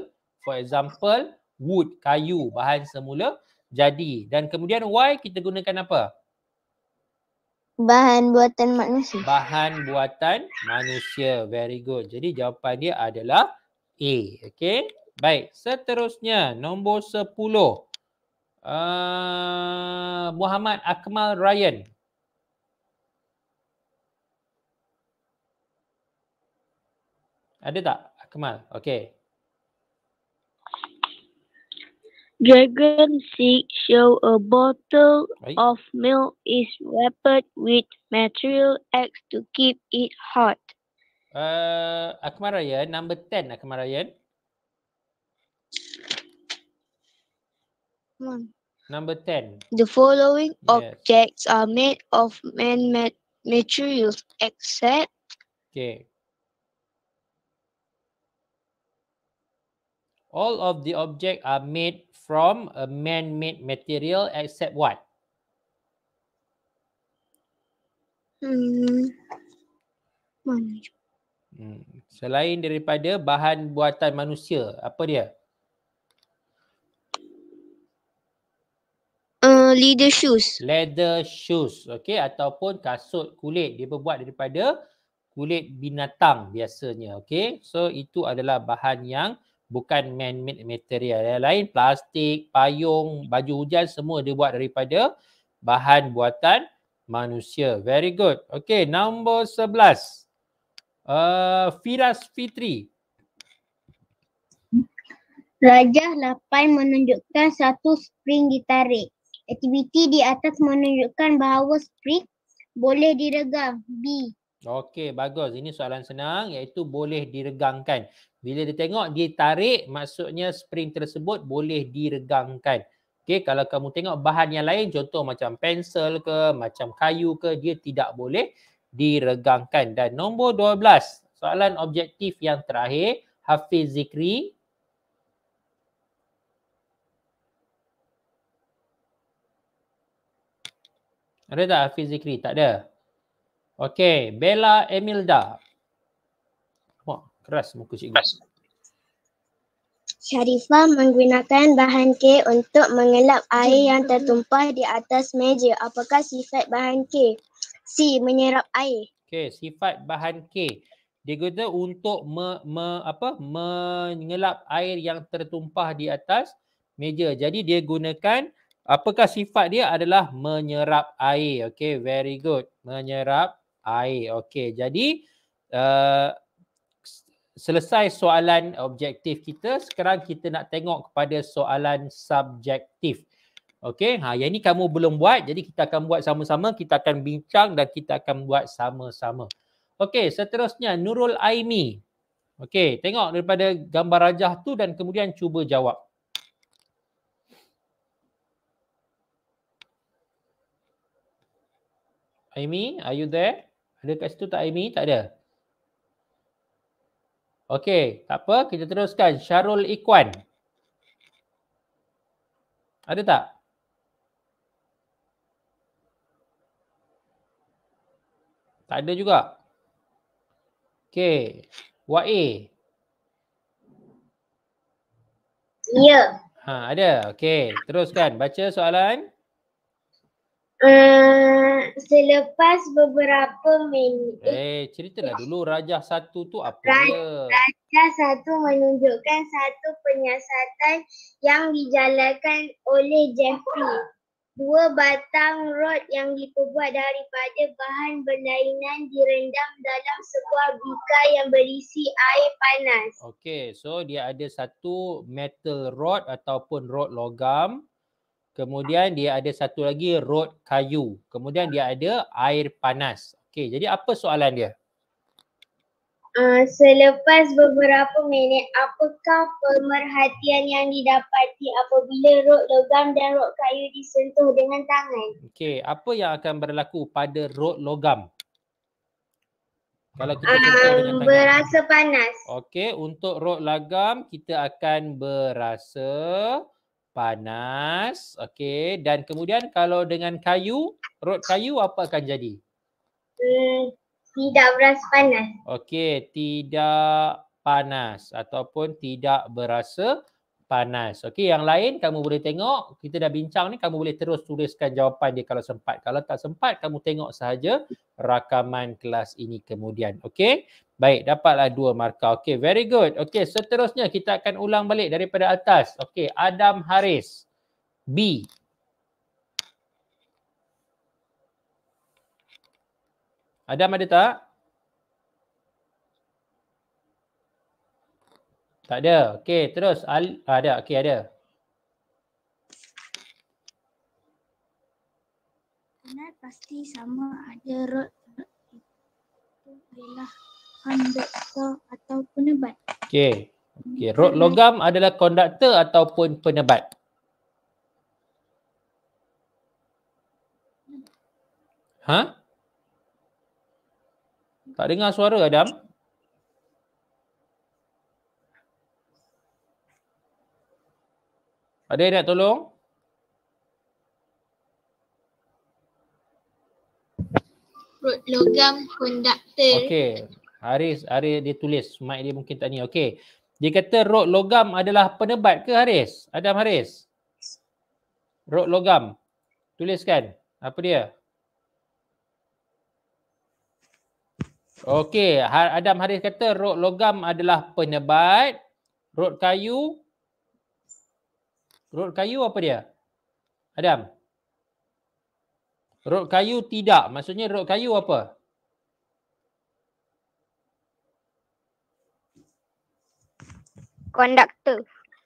for example wood kayu bahan semula jadi dan kemudian Y kita gunakan apa Bahan buatan manusia. Bahan buatan manusia. Very good. Jadi jawapan dia adalah A. Okay. Baik. Seterusnya nombor sepuluh. Ah, Muhammad Akmal Ryan. Ada tak Akmal? Okay. Dragon seek show a bottle Aye. of milk is wrapped with material X to keep it hot. Uh, Akmarayan, number 10 Akmarayan. Number 10. The following yes. objects are made of man-made materials except... Okay. All of the objects are made from a man-made material except what? Hmm. Hmm. Selain daripada bahan buatan manusia, apa dia? Uh, leather shoes. Leather shoes. Okey ataupun kasut kulit dia berbuat daripada kulit binatang biasanya. okay? So itu adalah bahan yang bukan man-made material yang lain plastik payung baju hujan semua dia buat daripada bahan buatan manusia very good okay number 11 uh, Firas Fitri Rajah lapan menunjukkan satu spring ditarik. Aktiviti di atas menunjukkan bahawa spring boleh diregang. B. Okey, bagus. Ini soalan senang iaitu boleh diregangkan. Bila dia tengok ditarik maksudnya spring tersebut boleh diregangkan. Okey kalau kamu tengok bahan yang lain contoh macam pensel ke macam kayu ke dia tidak boleh diregangkan. Dan nombor 12 soalan objektif yang terakhir Hafiz Zikri. Ada tak Hafiz Zikri? Tak ada. Okey, Bella Emilda keras muka cikgu. Syarifah menggunakan bahan K untuk mengelap air yang tertumpah di atas meja. Apakah sifat bahan K? C. Menyerap air. Okey, sifat bahan K. Dia guna untuk me, me, apa, mengelap air yang tertumpah di atas meja. Jadi dia gunakan apakah sifat dia adalah menyerap air. Okey, very good. Menyerap air. Okey, jadi uh, selesai soalan objektif kita sekarang kita nak tengok kepada soalan subjektif okey ha yang ni kamu belum buat jadi kita akan buat sama-sama kita akan bincang dan kita akan buat sama-sama okey seterusnya Nurul Aimi okey tengok daripada gambar rajah tu dan kemudian cuba jawab Aimi are you there ada kat situ tak Aimi tak ada Okey, tak apa. Kita teruskan. Syarul Ikwan. Ada tak? Tak ada juga. Okey. Wa'i. Ya. Ha, ada. Okey. Teruskan. Baca soalan. Eh, selepas beberapa minit. Eh, ceritalah dulu Raja Satu tu apa Raja, dia? Raja Satu menunjukkan satu penyiasatan yang dijalankan oleh Jeffrey. Dua batang rod yang diperbuat daripada bahan berlainan direndam dalam sebuah bika yang berisi air panas. Okay, so dia ada satu metal rod ataupun rod logam. Kemudian dia ada satu lagi rod kayu. Kemudian dia ada air panas. Okey, jadi apa soalan dia? Uh, selepas beberapa minit, apakah pemerhatian yang didapati apabila rod logam dan rod kayu disentuh dengan tangan? Okey, apa yang akan berlaku pada rod logam? Kalau kita um, dengan tangan. Berasa panas. Okey, untuk rod logam kita akan berasa panas. Okey, dan kemudian kalau dengan kayu, rot kayu apa akan jadi? Hmm, tidak berasa panas. Okey, tidak panas ataupun tidak berasa panas. Okey, yang lain kamu boleh tengok, kita dah bincang ni, kamu boleh terus tuliskan jawapan dia kalau sempat. Kalau tak sempat, kamu tengok sahaja rakaman kelas ini kemudian. Okey? Baik, dapatlah dua markah. Okey, very good. Okey, seterusnya kita akan ulang balik daripada atas. Okey, Adam Haris. B. Adam ada tak? Tak ada. Okey, terus. Al ah, ada, okey ada. Kenal pasti sama ada road. Itu Konduktor atau penebat. Okey. Okey, rod logam adalah conductor ataupun penebat. Ha? Tak dengar suara Adam? Ada yang nak tolong? Rod logam konduktor. Okey. Haris, Haris dia tulis. Mic dia mungkin tak ni. Okey. Dia kata rod logam adalah penebat ke Haris? Adam Haris. Rot logam. Tuliskan. Apa dia? Okey, ha, Adam Haris kata rot logam adalah penebat. Rot kayu. rot kayu apa dia? Adam. Rot kayu tidak. Maksudnya rot kayu apa? konduktor.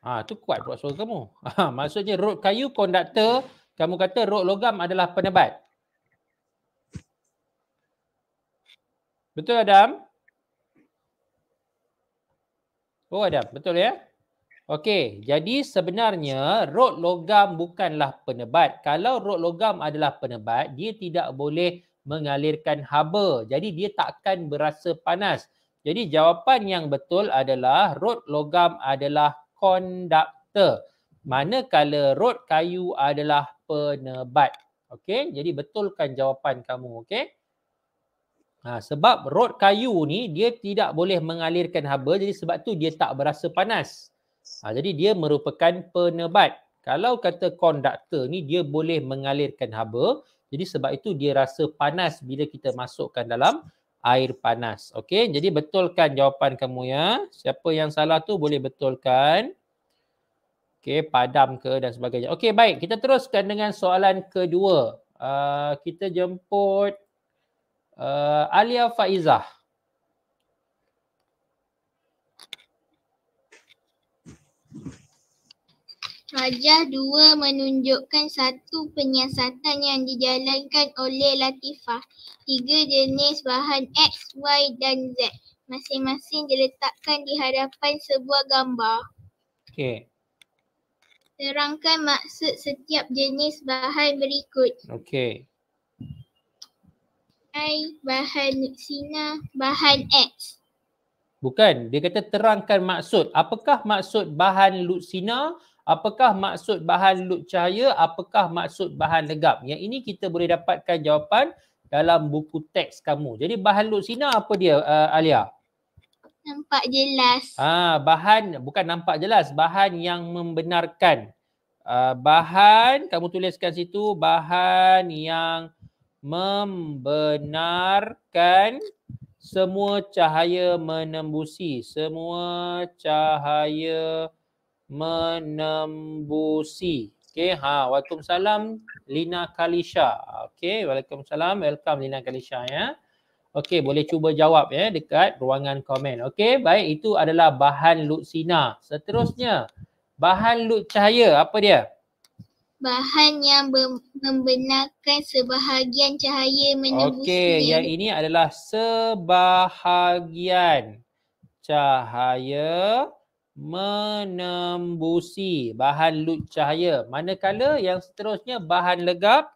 Ah ha, tu kuat buat suara kamu. Ah, maksudnya rod kayu konduktor, kamu kata rod logam adalah penebat. Betul Adam? Oh Adam, betul ya? Okey, jadi sebenarnya rod logam bukanlah penebat. Kalau rod logam adalah penebat, dia tidak boleh mengalirkan haba. Jadi dia takkan berasa panas. Jadi jawapan yang betul adalah rod logam adalah konduktor. Manakala rod kayu adalah penebat. Okey, jadi betulkan jawapan kamu, okey? Ha, sebab rod kayu ni dia tidak boleh mengalirkan haba jadi sebab tu dia tak berasa panas. Ha, jadi dia merupakan penebat. Kalau kata konduktor ni dia boleh mengalirkan haba jadi sebab itu dia rasa panas bila kita masukkan dalam air panas. Okey, jadi betulkan jawapan kamu ya. Siapa yang salah tu boleh betulkan. Okey, padam ke dan sebagainya. Okey, baik. Kita teruskan dengan soalan kedua. Uh, kita jemput uh, Alia Faizah. Fajar dua menunjukkan satu penyiasatan yang dijalankan oleh Latifah. Tiga jenis bahan X, Y dan Z. Masing-masing diletakkan di hadapan sebuah gambar. Okey. Terangkan maksud setiap jenis bahan berikut. Okey. I, bahan Sina, bahan X. Bukan. Dia kata terangkan maksud. Apakah maksud bahan Luxina, apakah maksud bahan lut cahaya apakah maksud bahan legap yang ini kita boleh dapatkan jawapan dalam buku teks kamu jadi bahan lut sinar apa dia uh, Alia nampak jelas ah bahan bukan nampak jelas bahan yang membenarkan uh, bahan kamu tuliskan situ bahan yang membenarkan semua cahaya menembusi semua cahaya menembusi. Okey, ha, waalaikumsalam Lina Kalisha. Okey, waalaikumsalam, welcome Lina Kalisha ya. Okey, boleh cuba jawab ya dekat ruangan komen. Okey, baik itu adalah bahan lutsina. Seterusnya, bahan lut cahaya apa dia? Bahan yang membenarkan sebahagian cahaya menembusi. Okey, yang ini adalah sebahagian cahaya menembusi bahan lut cahaya. Manakala yang seterusnya bahan legap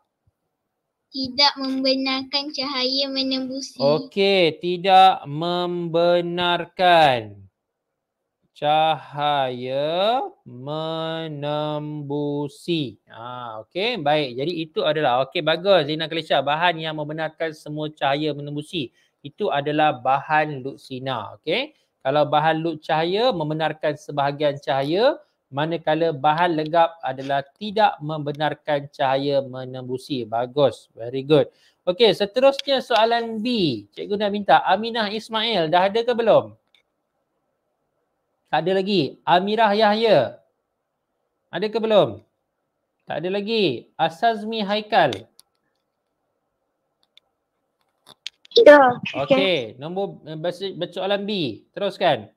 tidak membenarkan cahaya menembusi. Okey, tidak membenarkan cahaya menembusi. Ha, okey, baik. Jadi itu adalah okey bagus Zina Kelisha bahan yang membenarkan semua cahaya menembusi. Itu adalah bahan lut okey. Kalau bahan lut cahaya membenarkan sebahagian cahaya, manakala bahan legap adalah tidak membenarkan cahaya menembusi. Bagus. Very good. Okey, seterusnya soalan B. Cikgu nak minta Aminah Ismail dah ada ke belum? Tak ada lagi. Amirah Yahya. Ada ke belum? Tak ada lagi. Asazmi Haikal. sikit Okey, okay. nombor eh, bersoalan B. Teruskan.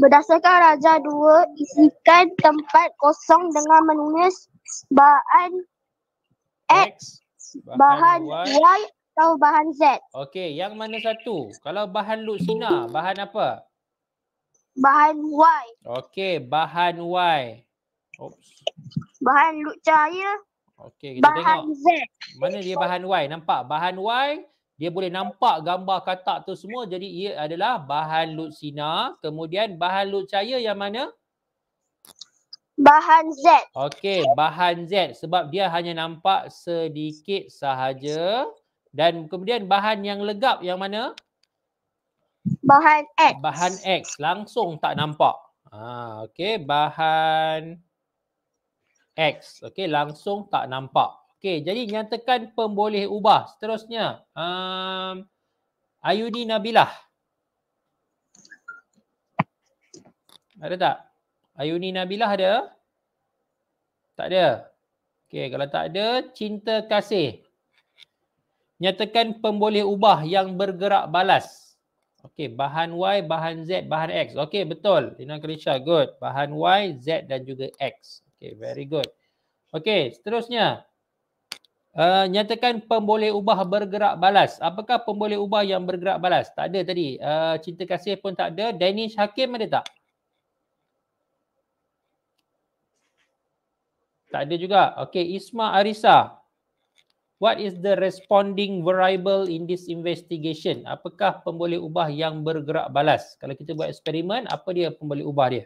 Berdasarkan Raja 2, isikan tempat kosong dengan menulis bahan X, bahan, bahan Y atau bahan Z. Okey, yang mana satu? Kalau bahan Luxina, bahan apa? Bahan Y. Okey, bahan Y. Oops. Bahan Lut Cahaya. Okey, kita bahan tengok. Bahan Z. Mana dia bahan Y? Nampak? Bahan Y, dia boleh nampak gambar katak tu semua jadi ia adalah bahan lut sinar kemudian bahan lut cahaya yang mana bahan Z okey bahan Z sebab dia hanya nampak sedikit sahaja dan kemudian bahan yang legap yang mana bahan X bahan X langsung tak nampak ha okey bahan X okey langsung tak nampak Okey, jadi nyatakan pemboleh ubah. Seterusnya, um, Ayudi Nabilah. Ada tak? Ayuni Nabilah ada? Tak ada. Okey, kalau tak ada, cinta kasih. Nyatakan pemboleh ubah yang bergerak balas. Okey, bahan Y, bahan Z, bahan X. Okey, betul. Lina Kalisha, good. Bahan Y, Z dan juga X. Okey, very good. Okey, seterusnya. Uh, nyatakan pemboleh ubah bergerak balas. Apakah pemboleh ubah yang bergerak balas? Tak ada tadi. Uh, Cinta Kasih pun tak ada. Danish Hakim ada tak? Tak ada juga. Okay, Isma Arisa. What is the responding variable in this investigation? Apakah pemboleh ubah yang bergerak balas? Kalau kita buat eksperimen, apa dia pemboleh ubah dia?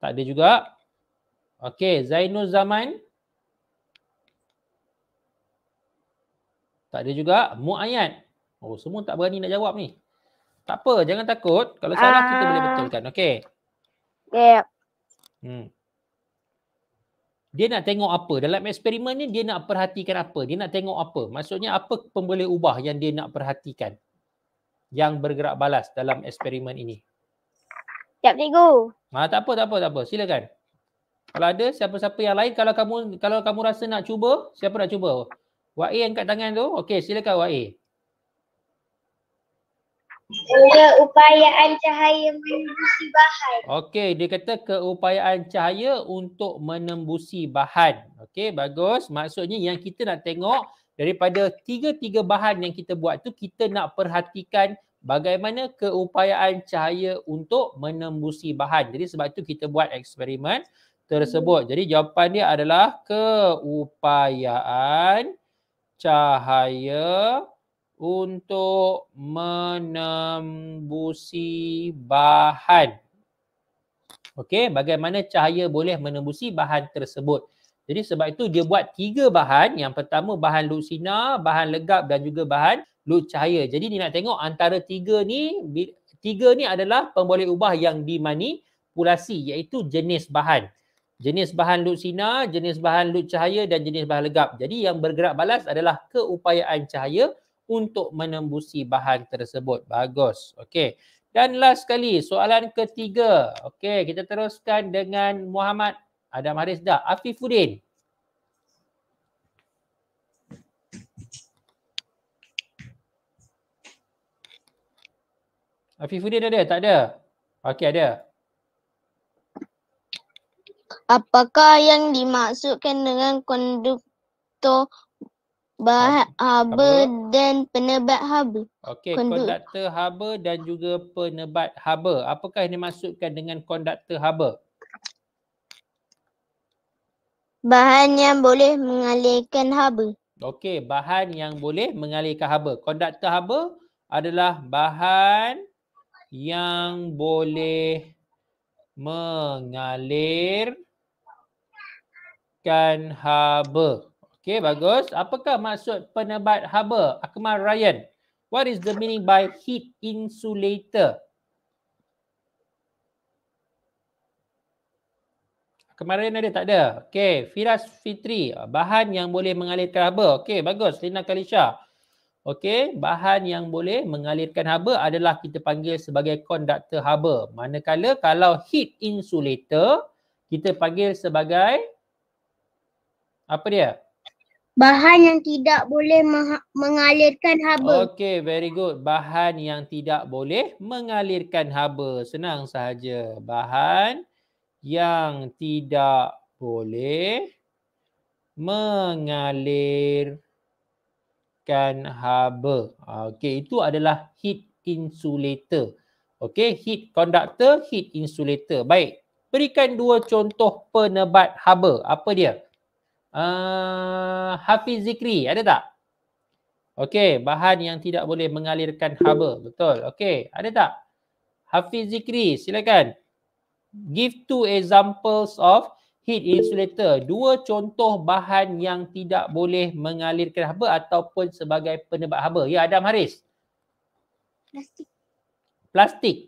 Tak ada juga. Okay, Zainul Zaman. Zaman. Tak ada juga muayyad. Oh, semua tak berani nak jawab ni. Tak apa, jangan takut. Kalau salah uh, kita boleh ah. betulkan. Okey. Yeah. Hmm. Dia nak tengok apa? Dalam eksperimen ni dia nak perhatikan apa? Dia nak tengok apa? Maksudnya apa pemboleh ubah yang dia nak perhatikan? Yang bergerak balas dalam eksperimen ini. Siap cikgu. Ah, ha, tak apa, tak apa, tak apa. Silakan. Kalau ada siapa-siapa yang lain kalau kamu kalau kamu rasa nak cuba, siapa nak cuba? Wa A angkat tangan tu. Okey, silakan Wa Keupayaan cahaya menembusi bahan. Okey, dia kata keupayaan cahaya untuk menembusi bahan. Okey, bagus. Maksudnya yang kita nak tengok daripada tiga-tiga bahan yang kita buat tu kita nak perhatikan bagaimana keupayaan cahaya untuk menembusi bahan. Jadi sebab tu kita buat eksperimen tersebut. Hmm. Jadi jawapan dia adalah keupayaan cahaya untuk menembusi bahan. Okey, bagaimana cahaya boleh menembusi bahan tersebut. Jadi sebab itu dia buat tiga bahan. Yang pertama bahan lusina, bahan legap dan juga bahan lut cahaya. Jadi ni nak tengok antara tiga ni, tiga ni adalah pemboleh ubah yang dimanipulasi iaitu jenis bahan jenis bahan lut sinar, jenis bahan lut cahaya dan jenis bahan legap. Jadi yang bergerak balas adalah keupayaan cahaya untuk menembusi bahan tersebut. Bagus. Okey. Dan last sekali soalan ketiga. Okey, kita teruskan dengan Muhammad Adam Haris dah. Afifuddin. Afifuddin ada? Tak ada? Okey ada. Apakah yang dimaksudkan dengan konduktor haba dan penebat haba? Okey, konduktor haba dan juga penebat haba. Apakah yang dimaksudkan dengan konduktor haba? Bahan yang boleh mengalirkan haba. Okey, bahan yang boleh mengalirkan haba. Konduktor haba adalah bahan yang boleh mengalirkan haba. Okey, bagus. Apakah maksud penebat haba? Akmal Ryan. What is the meaning by heat insulator? Kemarin ada tak ada? Okey, Firas Fitri. Bahan yang boleh mengalirkan haba. Okey, bagus. Lina Kalisha. Okey, bahan yang boleh mengalirkan haba adalah kita panggil sebagai konduktor haba. Manakala kalau heat insulator kita panggil sebagai apa dia? Bahan yang tidak boleh mengalirkan haba. Okey, very good. Bahan yang tidak boleh mengalirkan haba. Senang sahaja. Bahan yang tidak boleh mengalir akan haba. E. Ah, Okey, itu adalah heat insulator. Okey, heat conductor, heat insulator. Baik. Berikan dua contoh penebat haba. E. Apa dia? Uh, Hafiz Zikri, ada tak? Okey, bahan yang tidak boleh mengalirkan haba. E. Betul. Okey, ada tak? Hafiz Zikri, silakan. Give two examples of heat insulator. Dua contoh bahan yang tidak boleh mengalirkan haba ataupun sebagai penebat haba. Ya Adam Haris. Plastik. Plastik.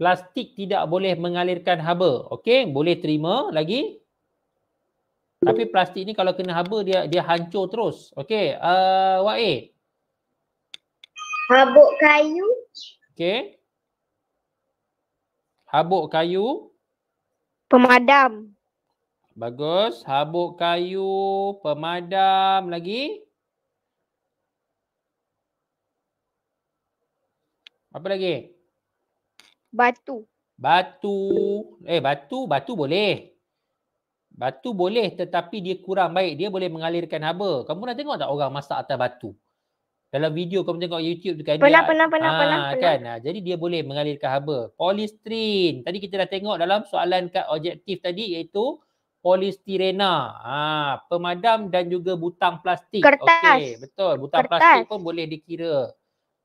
Plastik tidak boleh mengalirkan haba. Okey, boleh terima lagi. Tapi plastik ni kalau kena haba dia dia hancur terus. Okey, uh, a uh, Wae. Habuk kayu. Okey. Habuk kayu pemadam. Bagus. Habuk kayu, pemadam lagi. Apa lagi? Batu. Batu. Eh, batu. Batu boleh. Batu boleh tetapi dia kurang baik. Dia boleh mengalirkan haba. Kamu dah tengok tak orang masak atas batu? Dalam video kau tengok YouTube tu kan. Pernah, dia, pernah, ha, pernah, pernah. Kan? Pernah. jadi dia boleh mengalirkan haba. Polistrin. Tadi kita dah tengok dalam soalan kat objektif tadi iaitu polistirena. Ha, pemadam dan juga butang plastik. Kertas. Okay, betul. Butang kertas. plastik pun boleh dikira.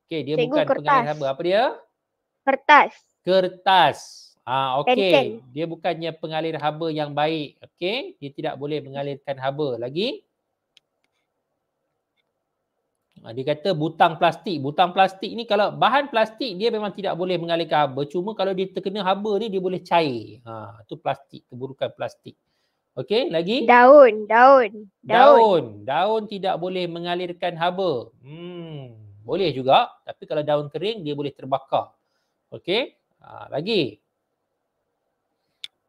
Okey, dia Cikgu bukan pengalir haba. Apa dia? Kertas. Kertas. Ha, okey. Dia bukannya pengalir haba yang baik. Okey, dia tidak boleh mengalirkan haba. Lagi? Ha, dia kata butang plastik. Butang plastik ni kalau bahan plastik dia memang tidak boleh mengalirkan haba. Cuma kalau dia terkena haba ni dia boleh cair. Ha, tu plastik, keburukan plastik. Okey, lagi? Daun, daun, daun. Daun. Daun tidak boleh mengalirkan haba. Hmm, boleh juga. Tapi kalau daun kering dia boleh terbakar. Okey, ha, lagi? Lagi?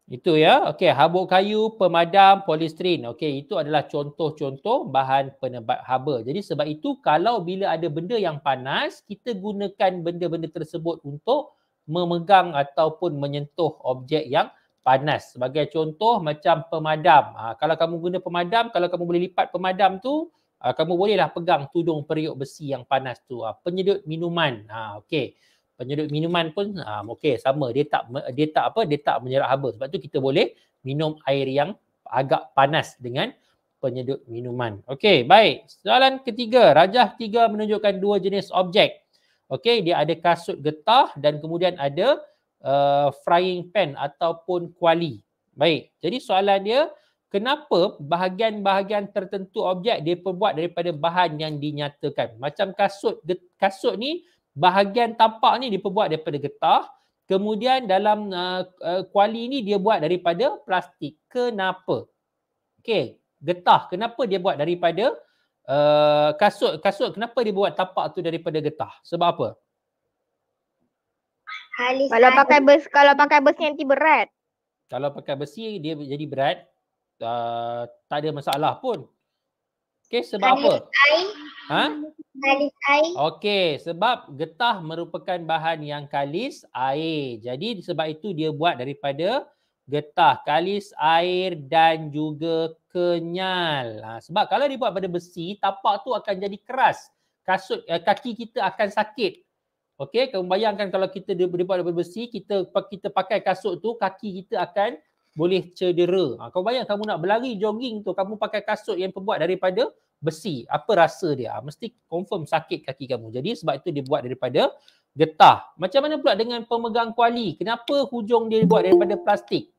Itu ya. Okey, habuk kayu, pemadam, polistrin. Okey, itu adalah contoh-contoh bahan penebat haba. Jadi sebab itu kalau bila ada benda yang panas, kita gunakan benda-benda tersebut untuk memegang ataupun menyentuh objek yang panas. Sebagai contoh macam pemadam. Ha, kalau kamu guna pemadam, kalau kamu boleh lipat pemadam tu, ha, kamu bolehlah pegang tudung periuk besi yang panas tu. Ha, penyedut minuman. Ha, Okey penyedut minuman pun um, okey sama dia tak dia tak apa dia tak menyerap haba sebab tu kita boleh minum air yang agak panas dengan penyedut minuman. Okey, baik. Soalan ketiga, rajah tiga menunjukkan dua jenis objek. Okey, dia ada kasut getah dan kemudian ada uh, frying pan ataupun kuali. Baik. Jadi soalan dia, kenapa bahagian-bahagian tertentu objek dia perbuat daripada bahan yang dinyatakan? Macam kasut kasut ni bahagian tapak ni dia daripada getah kemudian dalam uh, uh, kuali ni dia buat daripada plastik kenapa okey getah kenapa dia buat daripada uh, kasut kasut kenapa dia buat tapak tu daripada getah sebab apa Halis kalau pakai besi kalau pakai besi nanti berat kalau pakai besi dia jadi berat uh, tak ada masalah pun okey sebab Halis apa Ha? Kalis air. Okey, sebab getah merupakan bahan yang kalis air. Jadi sebab itu dia buat daripada getah, kalis air dan juga kenyal. Ha, sebab kalau dibuat pada besi, tapak tu akan jadi keras. Kasut eh, kaki kita akan sakit. Okey, kamu bayangkan kalau kita dibuat daripada besi, kita kita pakai kasut tu, kaki kita akan boleh cedera. Ha, kau bayang kamu nak berlari jogging tu kamu pakai kasut yang perbuat daripada besi. Apa rasa dia? Ha, mesti confirm sakit kaki kamu. Jadi sebab itu dia buat daripada getah. Macam mana pula dengan pemegang kuali? Kenapa hujung dia buat daripada plastik?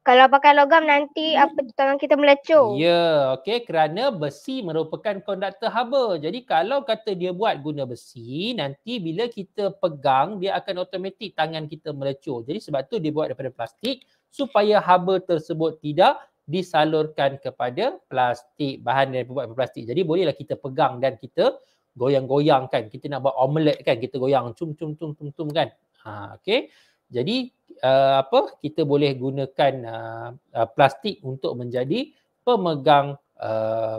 Kalau pakai logam nanti apa tangan kita melecur. Ya, yeah, okey kerana besi merupakan konduktor haba. Jadi kalau kata dia buat guna besi, nanti bila kita pegang dia akan automatik tangan kita melecur. Jadi sebab tu dia buat daripada plastik supaya haba tersebut tidak disalurkan kepada plastik bahan yang dibuat plastik. Jadi bolehlah kita pegang dan kita goyang-goyangkan. Kita nak buat omelet kan kita goyang cum cum cum cum cum kan. Ha okey. Jadi uh, apa kita boleh gunakan uh, uh, plastik untuk menjadi pemegang uh,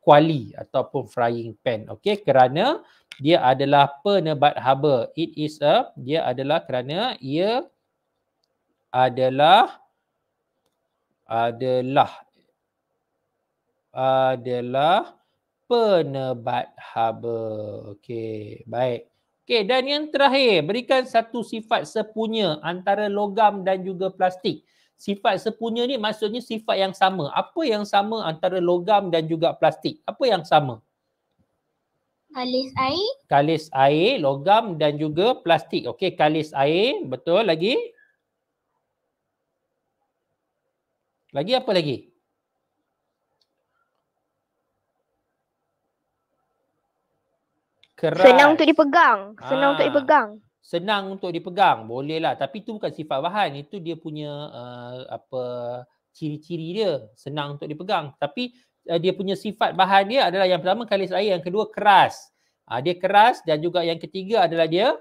kuali ataupun frying pan. Okey kerana dia adalah penebat haba. It is a dia adalah kerana ia adalah adalah adalah penebat haba. Okey, baik. Okey, dan yang terakhir, berikan satu sifat sepunya antara logam dan juga plastik. Sifat sepunya ni maksudnya sifat yang sama. Apa yang sama antara logam dan juga plastik? Apa yang sama? Kalis air. Kalis air, logam dan juga plastik. Okey, kalis air, betul lagi? Lagi apa lagi? Keras. Senang untuk dipegang. Senang Aa, untuk ah. dipegang. Senang untuk dipegang. bolehlah, Tapi itu bukan sifat bahan. Itu dia punya uh, apa ciri-ciri dia. Senang untuk dipegang. Tapi uh, dia punya sifat bahan dia adalah yang pertama kalis air. Yang kedua keras. Uh, dia keras dan juga yang ketiga adalah dia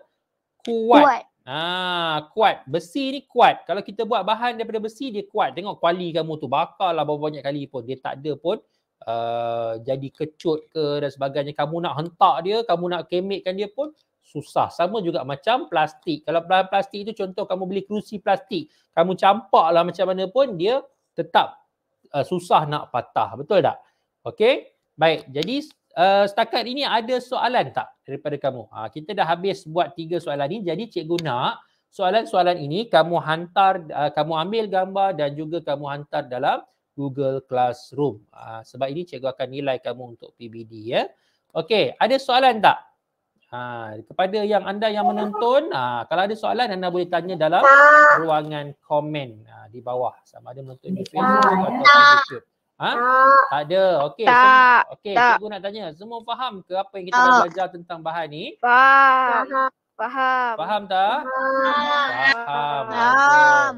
kuat. kuat. Ah, kuat. Besi ni kuat. Kalau kita buat bahan daripada besi, dia kuat. Tengok kuali kamu tu lah banyak-banyak kali pun. Dia tak ada pun uh, jadi kecut ke dan sebagainya. Kamu nak hentak dia, kamu nak kemikkan dia pun susah. Sama juga macam plastik. Kalau plastik itu contoh kamu beli kerusi plastik, kamu campak lah macam mana pun dia tetap uh, susah nak patah. Betul tak? Okay. Baik. Jadi Eh, setakat ini ada soalan tak daripada kamu? Ha, kita dah habis buat tiga soalan ini. Jadi cikgu nak soalan-soalan ini kamu hantar, uh, kamu ambil gambar dan juga kamu hantar dalam Google Classroom. Ha, sebab ini cikgu akan nilai kamu untuk PBD ya. Okey, ada soalan tak? Ha, kepada yang anda yang menonton, ha, kalau ada soalan anda boleh tanya dalam ruangan komen ha, di bawah. Sama ada menonton di Facebook atau di YouTube. Ha? Uh, tak ada. Okey. Tak. Okey, cikgu nak tanya. Semua faham ke apa yang kita dah ah. belajar tentang bahan ni? Faham. Faham. Faham tak? Faham. Faham. faham.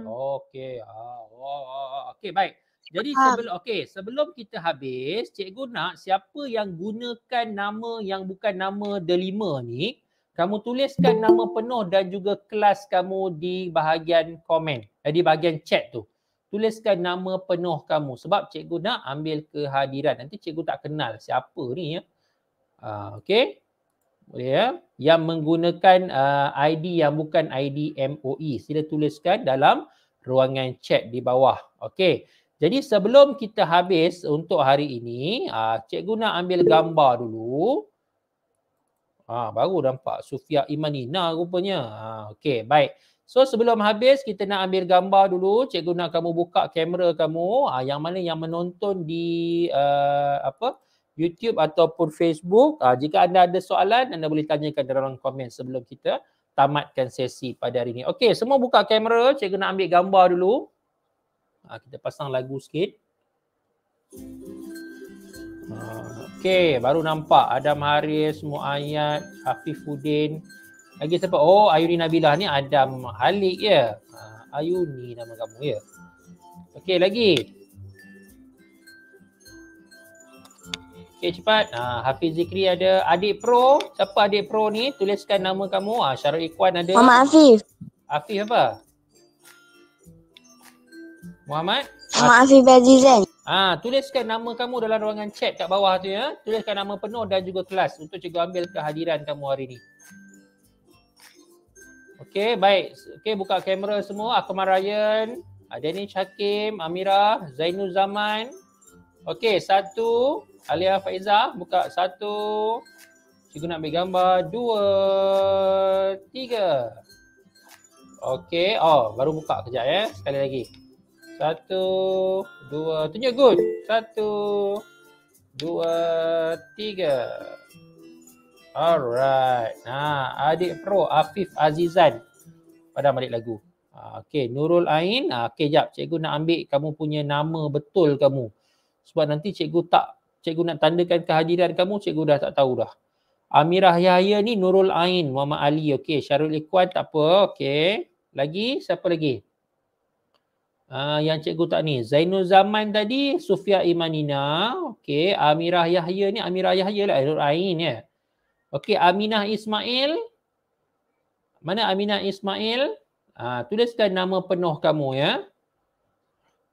Okey. Ha. Oh, oh, oh. Okey, baik. Jadi sebelum okey, sebelum kita habis, cikgu nak siapa yang gunakan nama yang bukan nama delima ni, kamu tuliskan nama penuh dan juga kelas kamu di bahagian komen. Eh, di bahagian chat tu tuliskan nama penuh kamu sebab cikgu nak ambil kehadiran nanti cikgu tak kenal siapa ni ya uh, okey boleh ya yang menggunakan uh, ah, ID yang bukan ID MOE sila tuliskan dalam ruangan chat di bawah okay. jadi sebelum kita habis untuk hari ini uh, cikgu nak ambil gambar dulu ah uh, baru nampak Sufia Imanina rupanya ah okey baik So sebelum habis kita nak ambil gambar dulu. Cikgu nak kamu buka kamera kamu. Ha, yang mana yang menonton di uh, apa YouTube ataupun Facebook. Ha, jika anda ada soalan anda boleh tanyakan dalam komen sebelum kita tamatkan sesi pada hari ini. Okey semua buka kamera. Cikgu nak ambil gambar dulu. Ha, kita pasang lagu sikit. Ha, Okey baru nampak Adam Haris, Muayyad, Hafifuddin. Fudin. Lagi siapa? Oh, Ayuni Nabilah ni Adam Halik ya. Yeah. Ayuni nama kamu ya. Yeah. Okey, lagi. Okey, cepat. Ha, Hafiz Zikri ada. Adik Pro. Siapa Adik Pro ni? Tuliskan nama kamu. Ha, Syarul Ikhwan ada. Muhammad Hafiz. Hafiz apa? Muhammad? Muhammad Hafiz Bazizan. Ha, ah, tuliskan nama kamu dalam ruangan chat kat bawah tu ya. Tuliskan nama penuh dan juga kelas untuk cikgu ambil kehadiran kamu hari ni. Okey, baik. Okey, buka kamera semua. Akmal Ryan, Danny Chakim, Amira, Zainul Zaman. Okey, satu. Alia Faiza buka satu. Cikgu nak ambil gambar. Dua, tiga. Okey, oh baru buka kejap ya. Eh. Sekali lagi. Satu, dua, tunjuk good. Satu, dua, tiga. Alright. Ha, adik pro Afif Azizan. Pada balik lagu. Ha, ah, okay. Nurul Ain. Ha, ah, okay, jap. Cikgu nak ambil kamu punya nama betul kamu. Sebab nanti cikgu tak, cikgu nak tandakan kehadiran kamu, cikgu dah tak tahu dah. Amirah Yahya ni Nurul Ain Muhammad Ali. Okay. Syarul Ikhwan tak apa. Okay. Lagi? Siapa lagi? Uh, yang cikgu tak ni. Zainul Zaman tadi, Sufia Imanina. Okay. Amirah Yahya ni Amirah Yahya lah. Nurul Ain ya. Yeah. Okey, Aminah Ismail. Mana Aminah Ismail? Ha, tuliskan nama penuh kamu ya.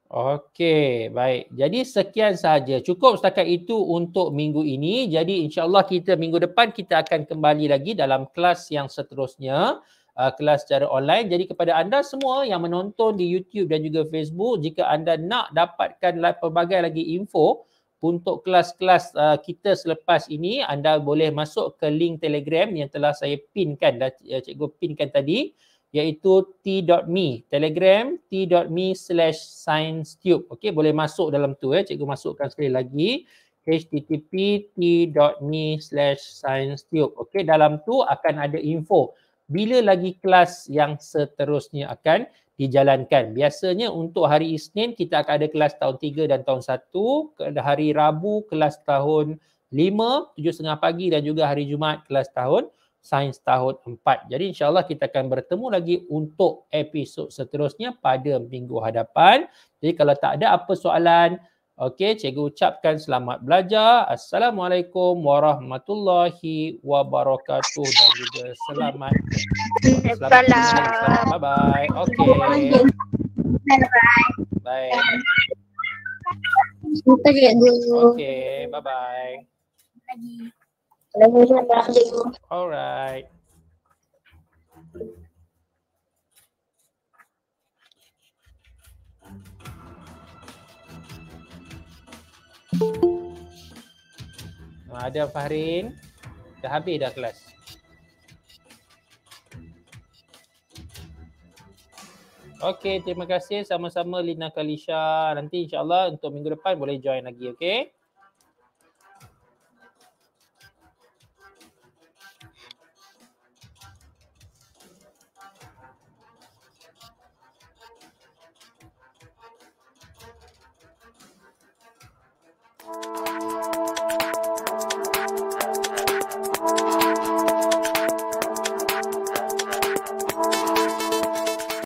Okey, baik. Jadi sekian sahaja. Cukup setakat itu untuk minggu ini. Jadi insyaAllah kita minggu depan kita akan kembali lagi dalam kelas yang seterusnya. Uh, kelas secara online. Jadi kepada anda semua yang menonton di YouTube dan juga Facebook, jika anda nak dapatkan pelbagai lagi info untuk kelas-kelas uh, kita selepas ini anda boleh masuk ke link telegram yang telah saya pinkan dah uh, cikgu pinkan tadi iaitu t.me telegram t.me slash sciencetube okey boleh masuk dalam tu eh cikgu masukkan sekali lagi http t.me slash sciencetube okey dalam tu akan ada info bila lagi kelas yang seterusnya akan dijalankan. Biasanya untuk hari Isnin kita akan ada kelas tahun 3 dan tahun 1, hari Rabu kelas tahun 5, 7.30 pagi dan juga hari Jumaat kelas tahun sains tahun 4. Jadi insyaAllah kita akan bertemu lagi untuk episod seterusnya pada minggu hadapan. Jadi kalau tak ada apa soalan, Okey, cikgu ucapkan selamat belajar. Assalamualaikum warahmatullahi wabarakatuh dan juga selamat. Assalamualaikum. Bye-bye. Okey. Bye-bye. Bye. Kita lihat dulu. Okey, bye-bye. Lagi. Alright. Ah, ada Fahrin. Dah habis dah kelas. Okey, terima kasih sama-sama Lina Kalisha. Nanti insya-Allah untuk minggu depan boleh join lagi, okey?